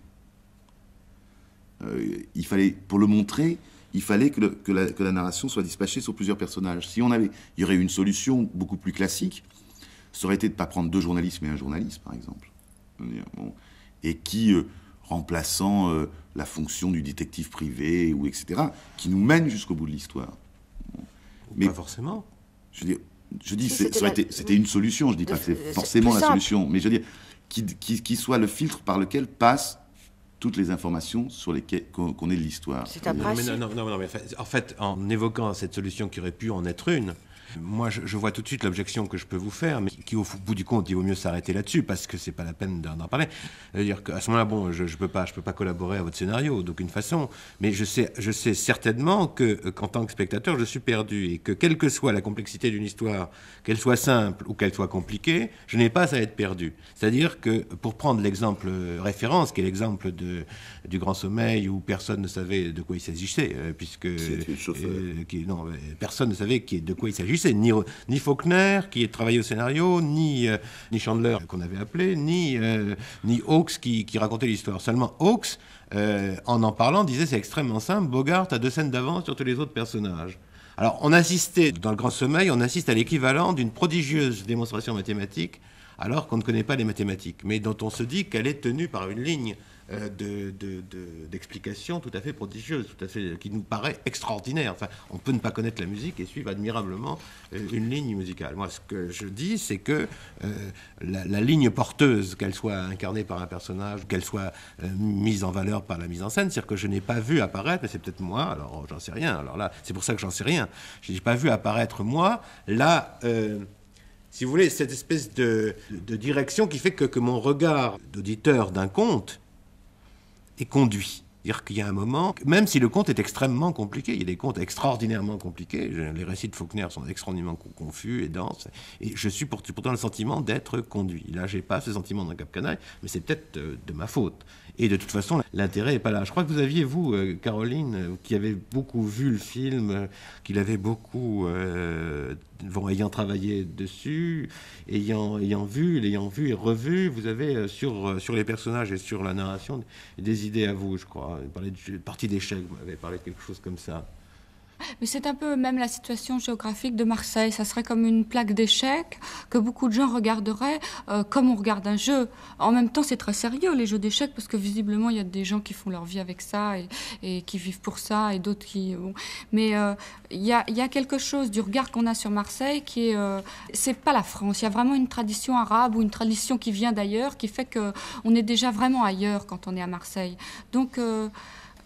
Euh, il fallait, pour le montrer, il fallait que, la, narration soit dispatchée sur plusieurs personnages. Si on avait, il y aurait eu une solution beaucoup plus classique, ça aurait été de ne pas prendre deux journalistes, mais un journaliste, par exemple. Et qui, euh, remplaçant euh, la fonction du détective privé, ou etc., qui nous mène jusqu'au bout de l'histoire. Mais forcément. Je dis, je c'était une solution, je ne dis pas que c'est forcément la solution, mais je veux dire, qui, qui soit le filtre par lequel passe toutes les informations sur lesquelles qu'on est de l'histoire. C'est un non, mais en fait, en évoquant cette solution qui aurait pu en être une, moi, je, vois tout de suite l'objection que je peux vous faire, mais qui, au bout du compte, il vaut mieux s'arrêter là-dessus parce que c'est pas la peine d'en parler. C'est-à-dire qu'à ce moment-là, bon, je, je peux pas, je peux pas collaborer à votre scénario d'aucune façon, mais je sais, je sais certainement que, euh, qu'en tant que spectateur, je suis perdu et que quelle que soit la complexité d'une histoire, qu'elle soit simple ou qu'elle soit compliquée, je n'ai pas à être perdu. C'est-à-dire que, pour prendre l'exemple euh, référence, qui est l'exemple de, du Grand Sommeil où personne ne savait de quoi il s'agissait, euh, puisque non, personne ne savait de quoi il s'agissait ni, ni Faulkner, qui travaillé au scénario, ni, euh, ni Chandler, qu'on avait appelé, ni, euh, ni Hawks, qui, racontait l'histoire. Seulement, Hawks, euh, en en parlant, disait c'est extrêmement simple, Bogart a deux scènes d'avance sur tous les autres personnages. Alors, on assistait, dans le Grand Sommeil, on assiste à l'équivalent d'une prodigieuse démonstration mathématique, alors qu'on ne connaît pas les mathématiques, mais dont on se dit qu'elle est tenue par une ligne euh, d'explications de, tout à fait prodigieuses, tout à fait, euh, qui nous paraît extraordinaire. Enfin, on peut ne pas connaître la musique et suivre admirablement euh, une ligne musicale. Moi, ce que je dis, c'est que la, ligne porteuse, qu'elle soit incarnée par un personnage, qu'elle soit mise en valeur par la mise en scène, c'est-à-dire que je n'ai pas vu apparaître, mais c'est peut-être moi, alors j'en sais rien, alors là, c'est pour ça que j'en sais rien, je n'ai pas vu apparaître moi, là... si vous voulez, cette espèce de, de direction qui fait que, que mon regard d'auditeur d'un conte conduit. C'est-à-dire qu'il y a un moment, même si le conte est extrêmement compliqué, il y a des contes extraordinairement compliqués, les récits de Faulkner sont extrêmement confus et denses, et je suis pourtant le sentiment d'être conduit. Là, j'ai pas ce sentiment d'un cap-canaille, mais c'est peut-être euh, de ma faute. Et de toute façon, l'intérêt n'est pas là. Je crois que vous aviez, vous, euh, Caroline, euh, qui avez beaucoup vu le film, euh, qui l'avait beaucoup, ayant travaillé dessus, ayant, ayant vu, l'ayant vu et revu, vous avez sur, sur les personnages et sur la narration des idées à vous, je crois. Vous parlez de partie d'échec, vous m'avez parlé de quelque chose comme ça. Mais c'est un peu même la situation géographique de Marseille. Ça serait comme une plaque d'échecs que beaucoup de gens regarderaient euh, comme on regarde un jeu. En même temps, c'est très sérieux, les jeux d'échecs, parce que visiblement, il y a des gens qui font leur vie avec ça et, qui vivent pour ça, et d'autres qui... Mais euh, il y, a, quelque chose du regard qu'on a sur Marseille qui est... Euh, c'est pas la France. Il y a vraiment une tradition arabe ou une tradition qui vient d'ailleurs, qui fait qu'on est déjà vraiment ailleurs quand on est à Marseille. Donc...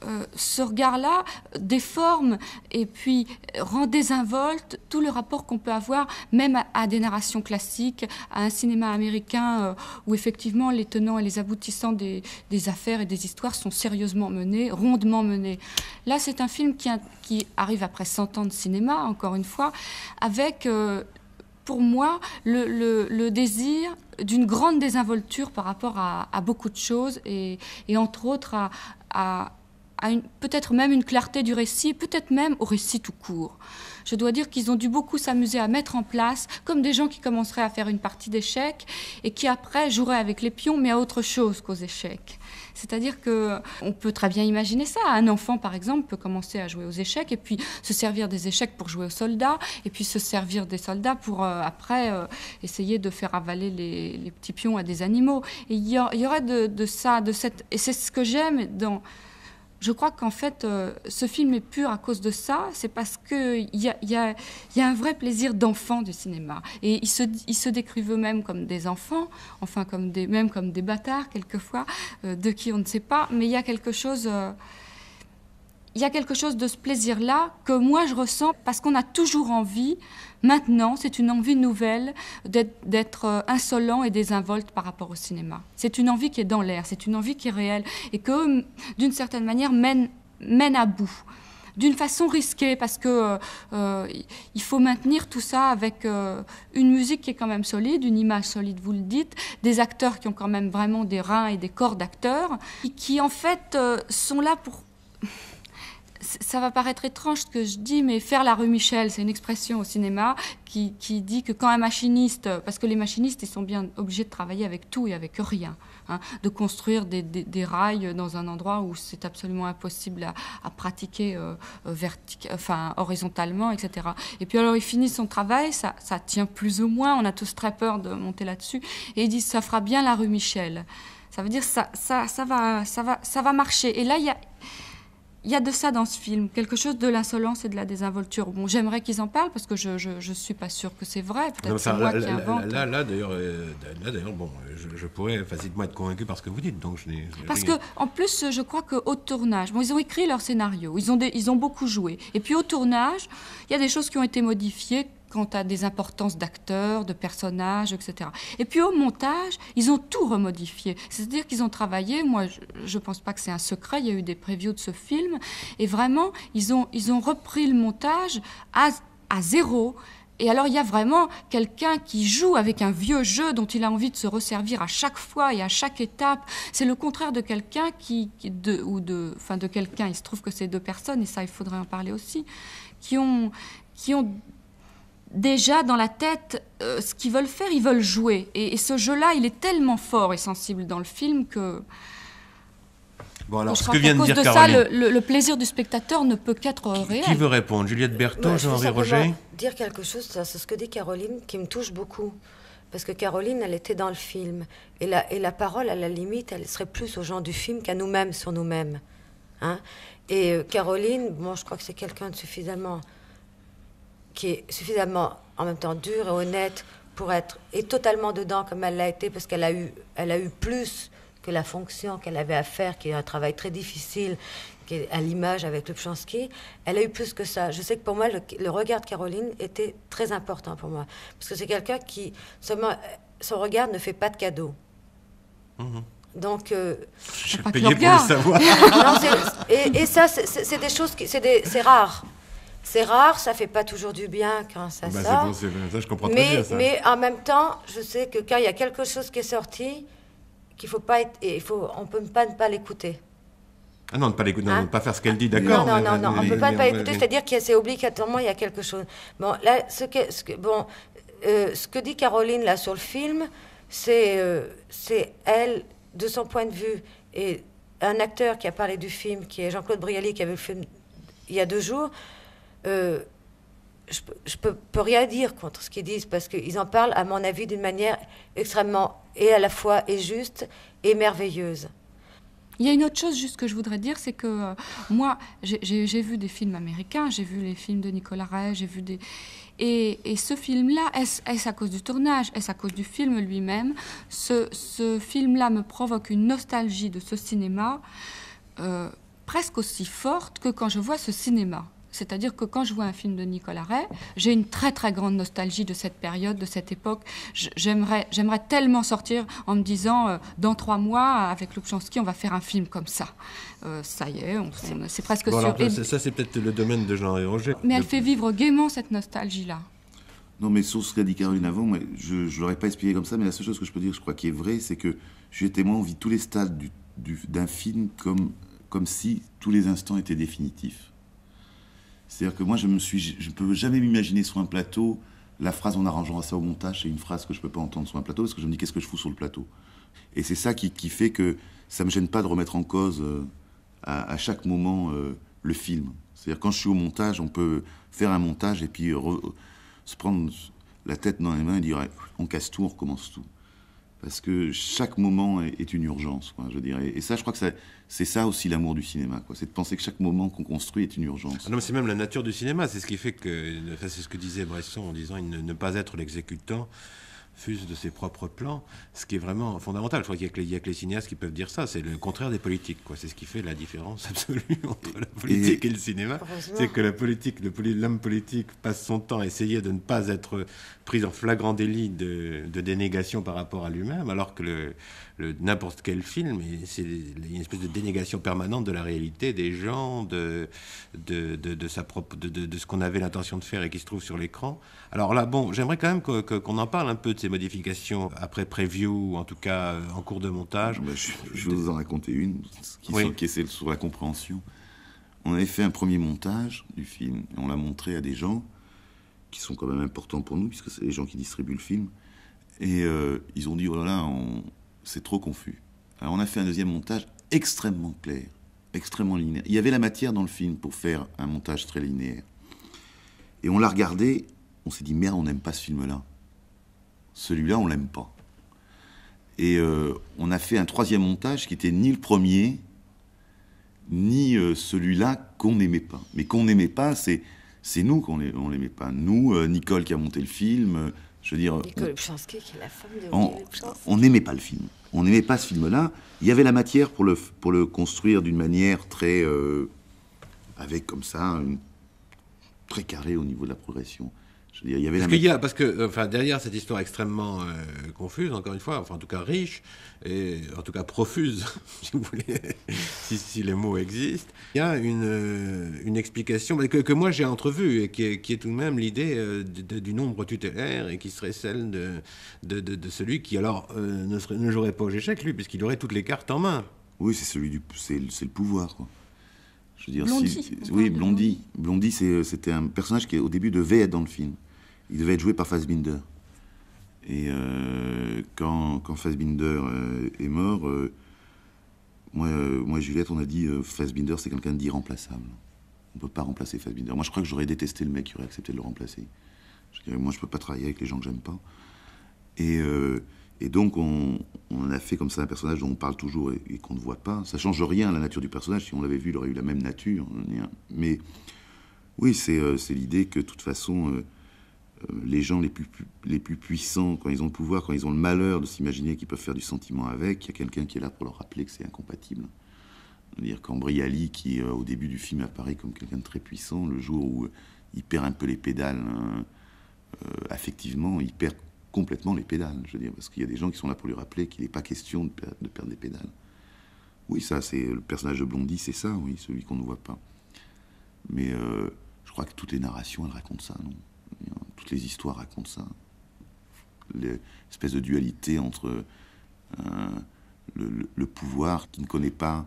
Euh, ce regard-là déforme et puis rend désinvolte tout le rapport qu'on peut avoir, même à, des narrations classiques, à un cinéma américain euh, où effectivement les tenants et les aboutissants des, affaires et des histoires sont sérieusement menés, rondement menés. Là, c'est un film qui, arrive après 100 ans de cinéma, encore une fois, avec euh, pour moi le, désir d'une grande désinvolture par rapport à, beaucoup de choses et, entre autres à, à peut-être même une clarté du récit, peut-être même au récit tout court. Je dois dire qu'ils ont dû beaucoup s'amuser à mettre en place, comme des gens qui commenceraient à faire une partie d'échecs et qui après joueraient avec les pions, mais à autre chose qu'aux échecs. C'est-à-dire que on peut très bien imaginer ça. Un enfant, par exemple, peut commencer à jouer aux échecs et puis se servir des échecs pour jouer aux soldats et puis se servir des soldats pour euh, après euh, essayer de faire avaler les, petits pions à des animaux. il y, aurait de, de ça, de cette, et c'est ce que j'aime dans je crois qu'en fait, euh, ce film est pur à cause de ça. C'est parce qu'il y, y, a, un vrai plaisir d'enfant du cinéma. Et ils se, se décrivent eux-mêmes comme des enfants, enfin, comme des, même comme des bâtards, quelquefois, euh, de qui on ne sait pas. Mais il y a quelque chose. Euh, il y a quelque chose de ce plaisir-là que moi je ressens parce qu'on a toujours envie, maintenant, c'est une envie nouvelle d'être euh, insolent et désinvolte par rapport au cinéma. C'est une envie qui est dans l'air, c'est une envie qui est réelle et que, d'une certaine manière, mène, à bout. D'une façon risquée parce que euh, euh, il faut maintenir tout ça avec une musique qui est quand même solide, une image solide, vous le dites, des acteurs qui ont quand même vraiment des reins et des corps d'acteurs, qui en fait sont là pour ça va paraître étrange ce que je dis, mais faire la rue Michel, c'est une expression au cinéma qui, dit que quand un machiniste, parce que les machinistes, ils sont bien obligés de travailler avec tout et avec rien, hein, de construire des, rails dans un endroit où c'est absolument impossible à, pratiquer euh, euh, enfin, horizontalement, etc. Et puis alors, il finit son travail, ça, tient plus ou moins, on a tous très peur de monter là-dessus, et il dit ça fera bien la rue Michel. Ça veut dire, ça, ça, ça, va, ça, va, ça va marcher. Et là, il y a il y a de ça dans ce film, quelque chose de l'insolence et de la désinvolture. Bon, j'aimerais qu'ils en parlent parce que je ne suis pas sûr que c'est vrai. Peut-être moi là, qui invente. Euh, là, d'ailleurs, bon, je, pourrais facilement être convaincu par ce que vous dites. Donc je parce que, en plus, je crois qu'au tournage, bon, ils ont écrit leur scénario, ils ont, ils ont beaucoup joué. Et puis au tournage, il y a des choses qui ont été modifiées quant à des importances d'acteurs, de personnages, etc. Et puis au montage, ils ont tout remodifié. C'est-à-dire qu'ils ont travaillé, moi je ne pense pas que c'est un secret, il y a eu des previews de ce film, et vraiment, ils ont, ils ont repris le montage à, à zéro. Et alors, il y a vraiment quelqu'un qui joue avec un vieux jeu dont il a envie de se resservir à chaque fois et à chaque étape. C'est le contraire de quelqu'un qui, de, ou de, enfin, de quelqu'un. Il se trouve que c'est deux personnes, et ça, il faudrait en parler aussi, qui ont, qui ont déjà dans la tête euh, ce qu'ils veulent faire, ils veulent jouer. Et, ce jeu-là, il est tellement fort et sensible dans le film que... Bon, alors, ce que vient de dire Caroline... cause le, ça, le, plaisir du spectateur ne peut qu'être réel. Qui veut répondre Juliette Berthaud, Jean-Henri Roger Dire quelque chose, c'est ce que dit Caroline, qui me touche beaucoup. Parce que Caroline, elle était dans le film. Et la, et la parole, à la limite, elle serait plus aux gens du film qu'à nous-mêmes, sur nous-mêmes. Hein et euh, Caroline, bon, je crois que c'est quelqu'un de suffisamment qui est suffisamment en même temps dure et honnête pour être et totalement dedans comme elle l'a été parce qu'elle a eu elle a eu plus que la fonction qu'elle avait à faire qui est un travail très difficile qui est à l'image avec Lubchansky, elle a eu plus que ça. Je sais que pour moi, le, regard de Caroline était très important pour moi. Parce que c'est quelqu'un qui, seulement, son regard ne fait pas de cadeau. Mhm. Donc, euh, je payé pour le savoir. et, et, ça, c'est des choses qui, c'est rare. C'est rare, ça fait pas toujours du bien quand ça ah bah sort. Bon, ça, je comprends mais, bien, ça. mais en même temps, je sais que quand il y a quelque chose qui est sorti, qu'il faut pas être, il faut, on peut pas ne pas l'écouter. Ah non, ne pas l'écouter, hein pas faire ce qu'elle dit, d'accord. Non, non, non, on ne peut pas ne pas l'écouter, c'est-à-dire qu'il c'est obligatoirement il y a quelque chose. Bon, ce que, ce que bon, euh, ce que dit Caroline là sur le film, c'est, euh, c'est elle de son point de vue et un acteur qui a parlé du film, qui est Jean-Claude Brialy, qui avait le film il y a deux jours, euh, je, peux, rien dire contre ce qu'ils disent parce qu'ils en parlent, à mon avis, d'une manière extrêmement et à la fois et juste et merveilleuse. Il y a une autre chose juste que je voudrais dire, c'est que euh, moi, j'ai vu des films américains, j'ai vu les films de Nicolas Ray, j'ai vu des... Et, ce film-là, est-ce à cause du tournage Est-ce à cause du film lui-même Ce, film-là me provoque une nostalgie de ce cinéma euh, presque aussi forte que quand je vois ce cinéma. C'est-à-dire que quand je vois un film de Nicolas Ray, j'ai une très très grande nostalgie de cette période, de cette époque. J'aimerais, j'aimerais tellement sortir en me disant, euh, dans trois mois, avec Lubchansky, on va faire un film comme ça. Euh, ça y est, c'est presque sûr. ça, c'est peut-être le domaine de Jean-Henri Roger. Mais elle fait vivre gaiement cette nostalgie-là. Non, mais sur ce qu'a dit Caroline avant, je ne l'aurais pas expliqué comme ça, mais la seule chose que je peux dire, je crois, qui est vrai, c'est que je suis témoin, on vit tous les stades d'un du, film comme, comme si tous les instants étaient définitifs. C'est-à-dire que moi, je me suis, je peux jamais m'imaginer sur un plateau la phrase on arrangera ça au montage, c'est une phrase que je ne peux pas entendre sur un plateau parce que je me dis qu'est-ce que je fous sur le plateau. Et c'est ça qui, fait que ça me gêne pas de remettre en cause euh, à, chaque moment euh, le film. C'est-à-dire quand je suis au montage, on peut faire un montage et puis se prendre la tête dans les mains et dire on casse tout, on recommence tout parce que chaque moment est, une urgence, je dirais. Et ça, je crois que c'est ça aussi l'amour du cinéma, quoi. C'est de penser que chaque moment qu'on construit est une urgence. Ah non, c'est même la nature du cinéma. C'est ce qui fait que, c'est ce que disait Bresson en disant il ne, ne pas être l'exécutant fût de ses propres plans, ce qui est vraiment fondamental. Je crois qu'il n'y a, que les cinéastes qui peuvent dire ça. C'est le contraire des politiques. Quoi. C'est ce qui fait la différence absolue entre la politique et, le cinéma. C'est que la politique, l'homme politique passe son temps à essayer de ne pas être pris en flagrant délit de dénégation par rapport à lui-même, alors que le, n'importe quel film, c'est une espèce de dénégation permanente de la réalité des gens, de, de, ce qu'on avait l'intention de faire et qui se trouve sur l'écran. Alors là, bon, j'aimerais quand même qu'on en parle un peu de ces modifications après preview, ou en tout cas euh, en cours de montage. Bah, je, vais vous en raconter une, qui, oui. est sur la compréhension. On avait fait un premier montage du film, on l'a montré à des gens qui sont quand même importants pour nous, puisque c'est les gens qui distribuent le film. Et euh, ils ont dit, oh là là, on, c'est trop confus. Alors on a fait un deuxième montage extrêmement clair, extrêmement linéaire. Il y avait la matière dans le film pour faire un montage très linéaire. Et on l'a regardé, on s'est dit merde, on n'aime pas ce film-là. Celui-là, on l'aime pas. Et euh, on a fait un troisième montage qui était ni le premier, ni euh, celui-là qu'on n'aimait pas. Mais qu'on n'aimait pas, c'est nous qu'on l'aimait pas. Nous, euh, Nicole qui a monté le film, on, n'aimait pas le film. On n'aimait pas ce film-là. Il y avait la matière pour le, pour le construire d'une manière très... Euh, avec comme ça, très carré au niveau de la progression il y parce, a, parce que enfin, derrière cette histoire extrêmement euh, confuse, encore une fois, enfin en tout cas riche, et en tout cas profuse, si vous voulez, si, les mots existent, il y a une, euh, une explication que, moi j'ai entrevue, et qui est, tout de même l'idée euh, du nombre tutélaire, et qui serait celle de, de, celui qui, alors, ne, serait, ne jouerait pas aux échecs lui, puisqu'il aurait toutes les cartes en main. Oui, c'est celui du, c'est, c'est le pouvoir, quoi. Je veux dire, oui, Blondie. Blondie, c'était un personnage qui au début devait être dans le film il devait être joué par Fassbinder. Et euh, quand, quand, Fassbinder euh, est mort, euh, moi, moi, Juliette, on a dit Fassbinder, c'est quelqu'un d'irremplaçable. On ne peut pas remplacer Fassbinder. Moi, je crois que j'aurais détesté le mec qui aurait accepté de le remplacer. moi, je ne peux pas travailler avec les gens que j'aime pas. Et, et donc, on, on, a fait comme ça un personnage dont on parle toujours et, qu'on ne voit pas. Ça change rien à la nature du personnage. Si on l'avait vu, il aurait eu la même nature. Hein, Mais oui, c'est l'idée que, de toute façon, euh, les gens les plus, puissants, quand ils ont le pouvoir, quand ils ont le malheur de s'imaginer qu'ils peuvent faire du sentiment avec, il y a quelqu'un qui est là pour leur rappeler que c'est incompatible. C'est-à-dire qu'Ambriali, qui euh, au début du film apparaît comme quelqu'un de très puissant, le jour où euh, il perd un peu les pédales, affectivement, il perd complètement les pédales, je veux parce qu'il y a des gens qui sont là pour lui rappeler qu'il n'est pas question de, perdre les pédales. Oui, ça, c'est le personnage de Blondie, c'est ça, oui, celui qu'on ne voit pas. Mais je crois que toutes les narrations, elles racontent ça, non toutes les histoires racontent ça. L'espèce de dualité entre euh, le, pouvoir qui ne connaît pas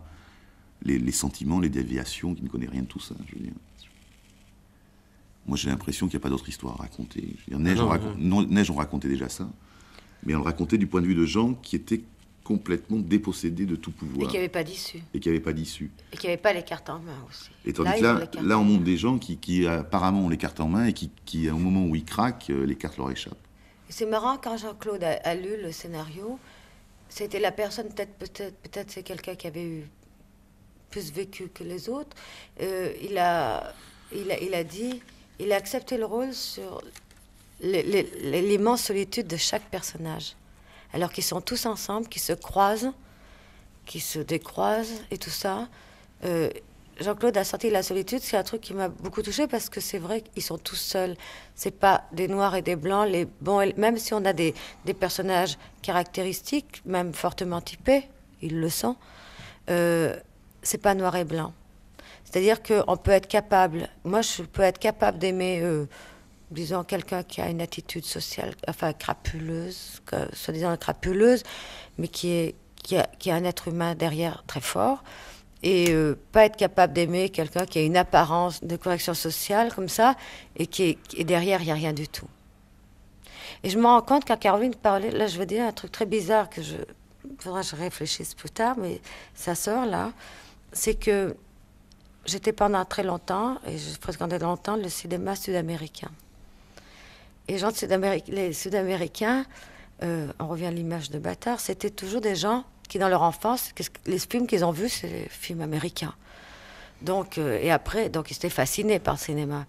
les, sentiments, les déviations, qui ne connaît rien de tout ça. Je veux dire. Moi, j'ai l'impression qu'il n'y a pas d'autre histoire à raconter. Neige, euh, Neige, on racontait déjà ça, mais on le racontait du point de vue de gens qui étaient complètement dépossédé de tout pouvoir. Et qui avait pas d'issue. Et qui avait pas d'issue. Et qui avait pas les cartes en main aussi. Et tandis là, là, là, on montre des gens qui, apparemment ont les cartes en main et qui, qui au moment où ils craquent, euh, les cartes leur échappent. C'est marrant, quand Jean-Claude a, lu le scénario, c'était la personne, peut-être, peut-être, peut-être c'est quelqu'un qui avait eu plus vécu que les autres. Euh, il, a, il, a, il a dit, il a accepté le rôle sur l'immense solitude de chaque personnage alors qu'ils sont tous ensemble, qui se croisent, qui se décroisent et tout ça. Euh, Jean-Claude a sorti La solitude, c'est un truc qui m'a beaucoup touchée parce que c'est vrai qu'ils sont tous seuls. C'est pas des noirs et des blancs, les bons, même si on a des, personnages caractéristiques, même fortement typés, ils le sont, euh, c'est pas noir et blanc. C'est-à-dire qu'on peut être capable, moi je peux être capable d'aimer. Euh, disons quelqu'un qui a une attitude sociale, enfin crapuleuse, soi-disant crapuleuse, mais qui est qui a, un être humain derrière très fort, et euh, pas être capable d'aimer quelqu'un qui a une apparence de correction sociale comme ça, et qui est, et derrière il n'y a rien du tout. Et je me rends compte quand Caroline parlait, là je veux dire un truc très bizarre que je faudra que je réfléchisse plus tard, mais sa sœur là, c'est que j'étais pendant très longtemps, et je fréquentais longtemps le cinéma sud-américain les gens Sud-Américains, euh, on revient à l'image de bâtard, c'était toujours des gens qui, dans leur enfance, les films qu'ils ont vus, c'est des films américains. Donc, euh, et après, donc ils étaient fascinés par le cinéma.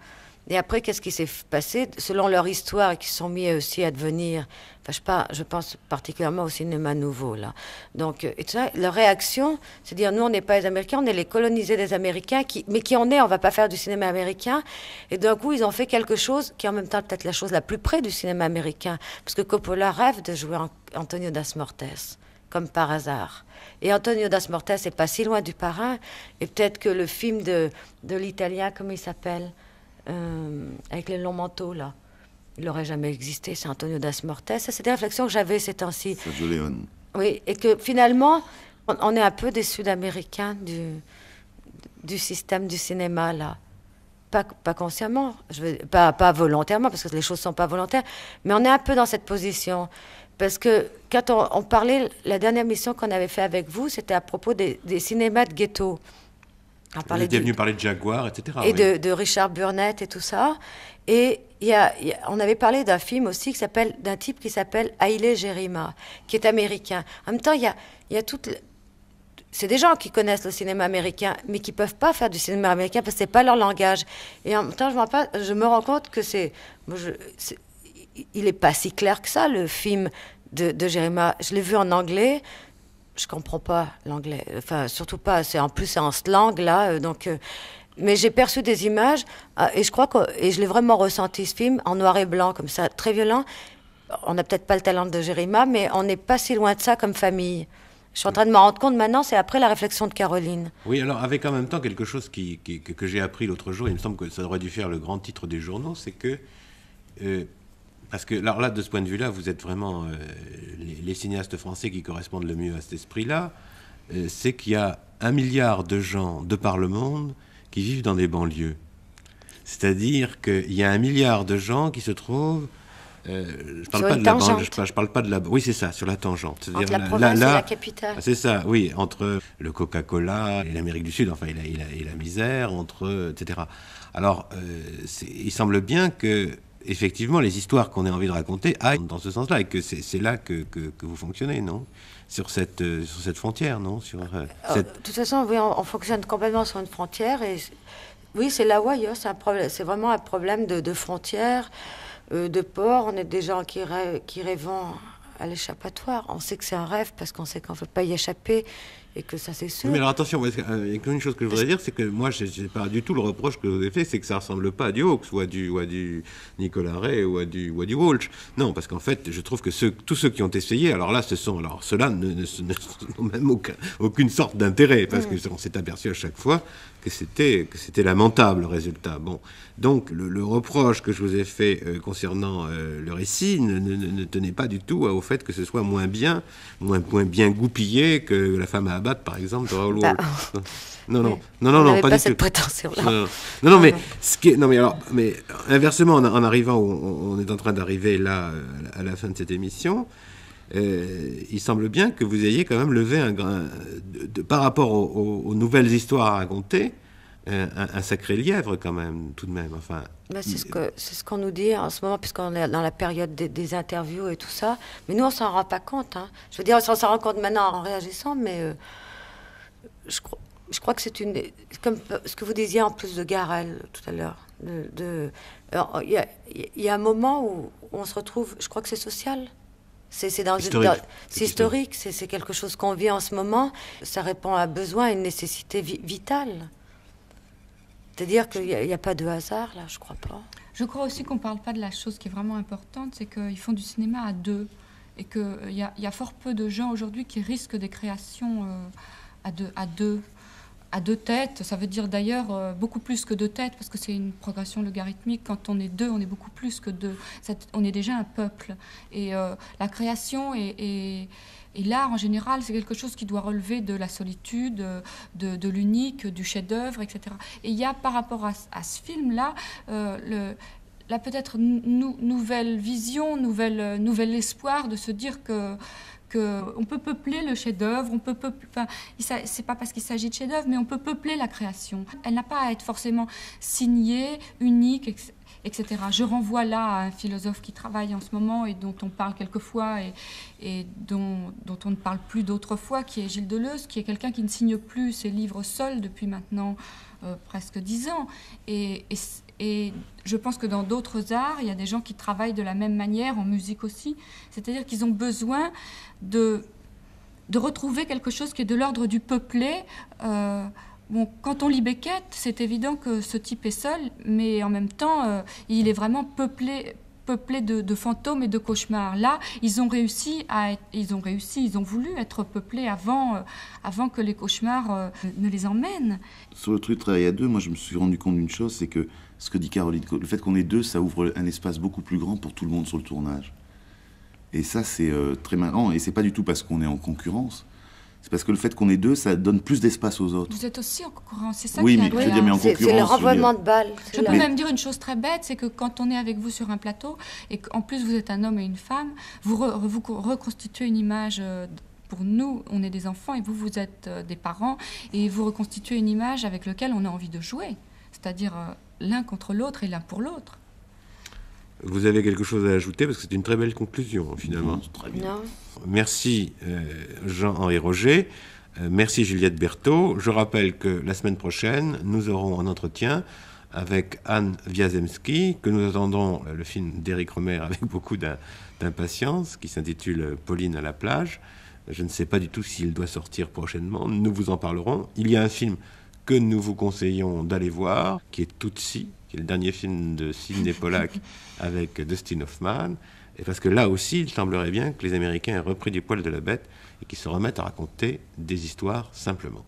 Et après, qu'est-ce qui s'est passé Selon leur histoire, qui sont mis aussi à devenir, enfin, je, je pense particulièrement au cinéma nouveau, là. Donc, euh, leur réaction, c'est dire, nous, on n'est pas les Américains, on est les colonisés des Américains, mais qui en est, on va pas faire du cinéma américain. Et d'un coup, ils ont fait quelque chose qui, est en même temps, peut-être la chose la plus près du cinéma américain, parce que Coppola rêve de jouer Antonio Das Mortes comme par hasard. Et Antonio Das Mortes n'est pas si loin du parrain, et peut-être que le film de, de l'Italien, comment il s'appelle euh, avec les longs manteaux, là. Il n'aurait jamais existé, c'est Antonio Das Mortes. Ça, c'est des réflexions que j'avais ces temps-ci. Oui, et que finalement, on, est un peu des Sud-Américains du, du système du cinéma, là. Pas, consciemment, je pas, volontairement, parce que les choses ne sont pas volontaires, mais on est un peu dans cette position. Parce que quand on, parlait, la dernière mission qu'on avait fait avec vous, c'était à propos des cinémas de ghetto. On était venu parler de Jaguar, etc. Et de, Richard Burnett et tout ça. Et on avait parlé d'un film aussi qui s'appelle d'un type qui s'appelle Haile Jérima, qui est américain. En même temps, il y a, y a c'est des gens qui connaissent le cinéma américain, mais qui peuvent pas faire du cinéma américain parce que c'est pas leur langage. Et en même temps, je, me rends compte que c'est, il n'est pas si clair que ça le film de, de Jérima. Je l'ai vu en anglais, je comprends pas l'anglais. Enfin, surtout pas. C'est en plus c'est en slang là, euh, donc. Euh, mais j'ai perçu des images euh, et je crois que et je l'ai vraiment ressenti ce film en noir et blanc comme ça, très violent. On n'a peut-être pas le talent de Jérima, mais on n'est pas si loin de ça comme famille. Je suis en train de m'en rendre compte maintenant, c'est après la réflexion de Caroline. Oui, alors avec en même temps quelque chose qui, que, j'ai appris l'autre jour, il me semble que ça aurait dû faire le grand titre des journaux, c'est que parce que, alors là, de ce point de vue-là, vous êtes vraiment euh, les, cinéastes français qui correspondent le mieux à cet esprit-là. Euh, c'est qu'il y a un milliard de gens de par le monde qui vivent dans des banlieues. C'est-à-dire qu'il y a un milliard de gens qui se trouvent. Euh, je parle pas de la banlieue, je, parle pas de la. Oui, c'est ça, sur la tangente. Entre la, province et la capitale. Ah, c'est ça, oui, entre le Coca-Cola et l'Amérique du Sud, enfin, il la, misère, entre, euh, etc. Alors, il semble bien que effectivement, les histoires qu'on a envie de raconter aillent dans ce sens-là, et que c'est là que, vous fonctionnez, non sur cette, euh, sur cette frontière, non sur, euh, euh, De toute façon, on, fonctionne complètement sur une frontière, et oui, c'est là hein, où c'est vraiment un problème de, frontière, de port, on est des gens qui, qui rêvent à l'échappatoire, on sait que c'est un rêve, parce qu'on sait qu'on ne peut pas y échapper, et que ça c'est sûr. mais attention, euh, il y a une chose que je voudrais dire, c'est que moi je n'ai pas du tout le reproche que vous avez fait, c'est que ça ressemble pas à du Hawks ou à du, ou du Nicolas Ray ou à du, Walsh. Non, parce qu'en fait, je trouve que tous ceux qui ont essayé, alors là, ce sont, alors ceux-là n'ont même aucune sorte d'intérêt, parce que qu'on mm. s'est aperçu à chaque fois que c'était, lamentable le résultat. Bon, donc le, reproche que je vous ai fait euh, concernant euh, le récit ne, tenait pas du tout au fait que ce soit moins bien, moins, moins bien goupillé que la femme à par exemple, Non, non, non, non, pas, cette prétention-là. Non, non, mais ce qui non, mais alors, mais inversement, en, arrivant, on, est en train d'arriver là euh, à la fin de cette émission. Euh, il semble bien que vous ayez quand même levé un grain par rapport aux, nouvelles histoires à raconter un, sacré lièvre quand même, tout de même. Enfin, bah, c'est ce qu'on nous dit en ce moment, puisqu'on est dans la période des, interviews et tout ça. Mais nous, on s'en rend pas compte. Hein. Je veux dire, on s'en rend compte maintenant en réagissant, mais euh, je, crois que c'est une... Comme ce que vous disiez en plus de Garel tout à l'heure. Il de, y, a, un moment où, on se retrouve, je crois que c'est social. C'est historique, c'est historique, c'est quelque chose qu'on vit en ce moment. Ça répond à un besoin, à une nécessité vitale. C'est-à-dire qu'il n'y a, pas de hasard, là, je crois pas. Je crois aussi qu'on ne parle pas de la chose qui est vraiment importante, c'est qu'ils font du cinéma à deux. Et qu'il euh, y, a fort peu de gens aujourd'hui qui risquent des créations à euh, À deux à deux têtes. Ça veut dire d'ailleurs euh, beaucoup plus que deux têtes, parce que c'est une progression logarithmique. Quand on est deux, on est beaucoup plus que deux. on est déjà un peuple. Et euh, la création et, l'art en général, c'est quelque chose qui doit relever de la solitude, de, l'unique, du chef-d'œuvre, etc. Et il y a par rapport à, ce film-là, euh, le la peut-être nouvelle vision, nouvelle, nouvel espoir de se dire que on peut peupler le chef-d'œuvre, on peut peupler, c'est pas parce qu'il s'agit de chef-d'œuvre, mais on peut peupler la création. Elle n'a pas à être forcément signée, unique, etc Je renvoie là à un philosophe qui travaille en ce moment et dont on parle quelquefois et, et dont, on ne parle plus d'autrefois, qui est Gilles Deleuze, qui est quelqu'un qui ne signe plus ses livres seul depuis maintenant euh, presque dix ans. et, et je pense que dans d'autres arts, il y a des gens qui travaillent de la même manière, en musique aussi. C'est-à-dire qu'ils ont besoin de, de retrouver quelque chose qui est de l'ordre du peuplé. Euh, bon, quand on lit Beckett, c'est évident que ce type est seul, mais en même temps, euh, il est vraiment peuplé, peuplé de, fantômes et de cauchemars. Là, ils ont réussi à, ils ont réussi, ils ont voulu être peuplés avant, euh, avant que les cauchemars ne les emmènent. Sur le truc de travailler à deux, moi, je me suis rendu compte d'une chose, c'est que ce que dit Caroline, le fait qu'on est deux, ça ouvre un espace beaucoup plus grand pour tout le monde sur le tournage. Et ça, c'est euh, très marrant. Et c'est pas du tout parce qu'on est en concurrence. C'est parce que le fait qu'on est deux, ça donne plus d'espace aux autres. Vous êtes aussi en concurrence, c'est ça Oui, mais, je veux dire, mais en concurrence. C'est le renvoiement de balles. Je peux même dire une chose très bête, c'est que quand on est avec vous sur un plateau, et qu'en plus vous êtes un homme et une femme, vous, reconstituez une image. Euh, pour nous, on est des enfants et vous, vous êtes euh, des parents, et vous reconstituez une image avec laquelle on a envie de jouer c'est-à-dire euh, l'un contre l'autre et l'un pour l'autre. Vous avez quelque chose à ajouter parce que c'est une très belle conclusion finalement. très bien. Merci euh, Jean-Henri Roger. Euh, merci Juliette Berthaud. Je rappelle que la semaine prochaine, nous aurons un entretien avec Anne Wiazemski, que nous attendons le film d'Éric Romer avec beaucoup d'impatience, qui s'intitule Pauline à la plage. Je ne sais pas du tout s'il doit sortir prochainement, nous vous en parlerons. Il y a un film que nous vous conseillons d'aller voir, qui est Tutsi, qui est le dernier film de Sidney Pollack avec Dustin Hoffman. Et parce que là aussi, il semblerait bien que les Américains aient repris du poil de la bête et qu'ils se remettent à raconter des histoires simplement.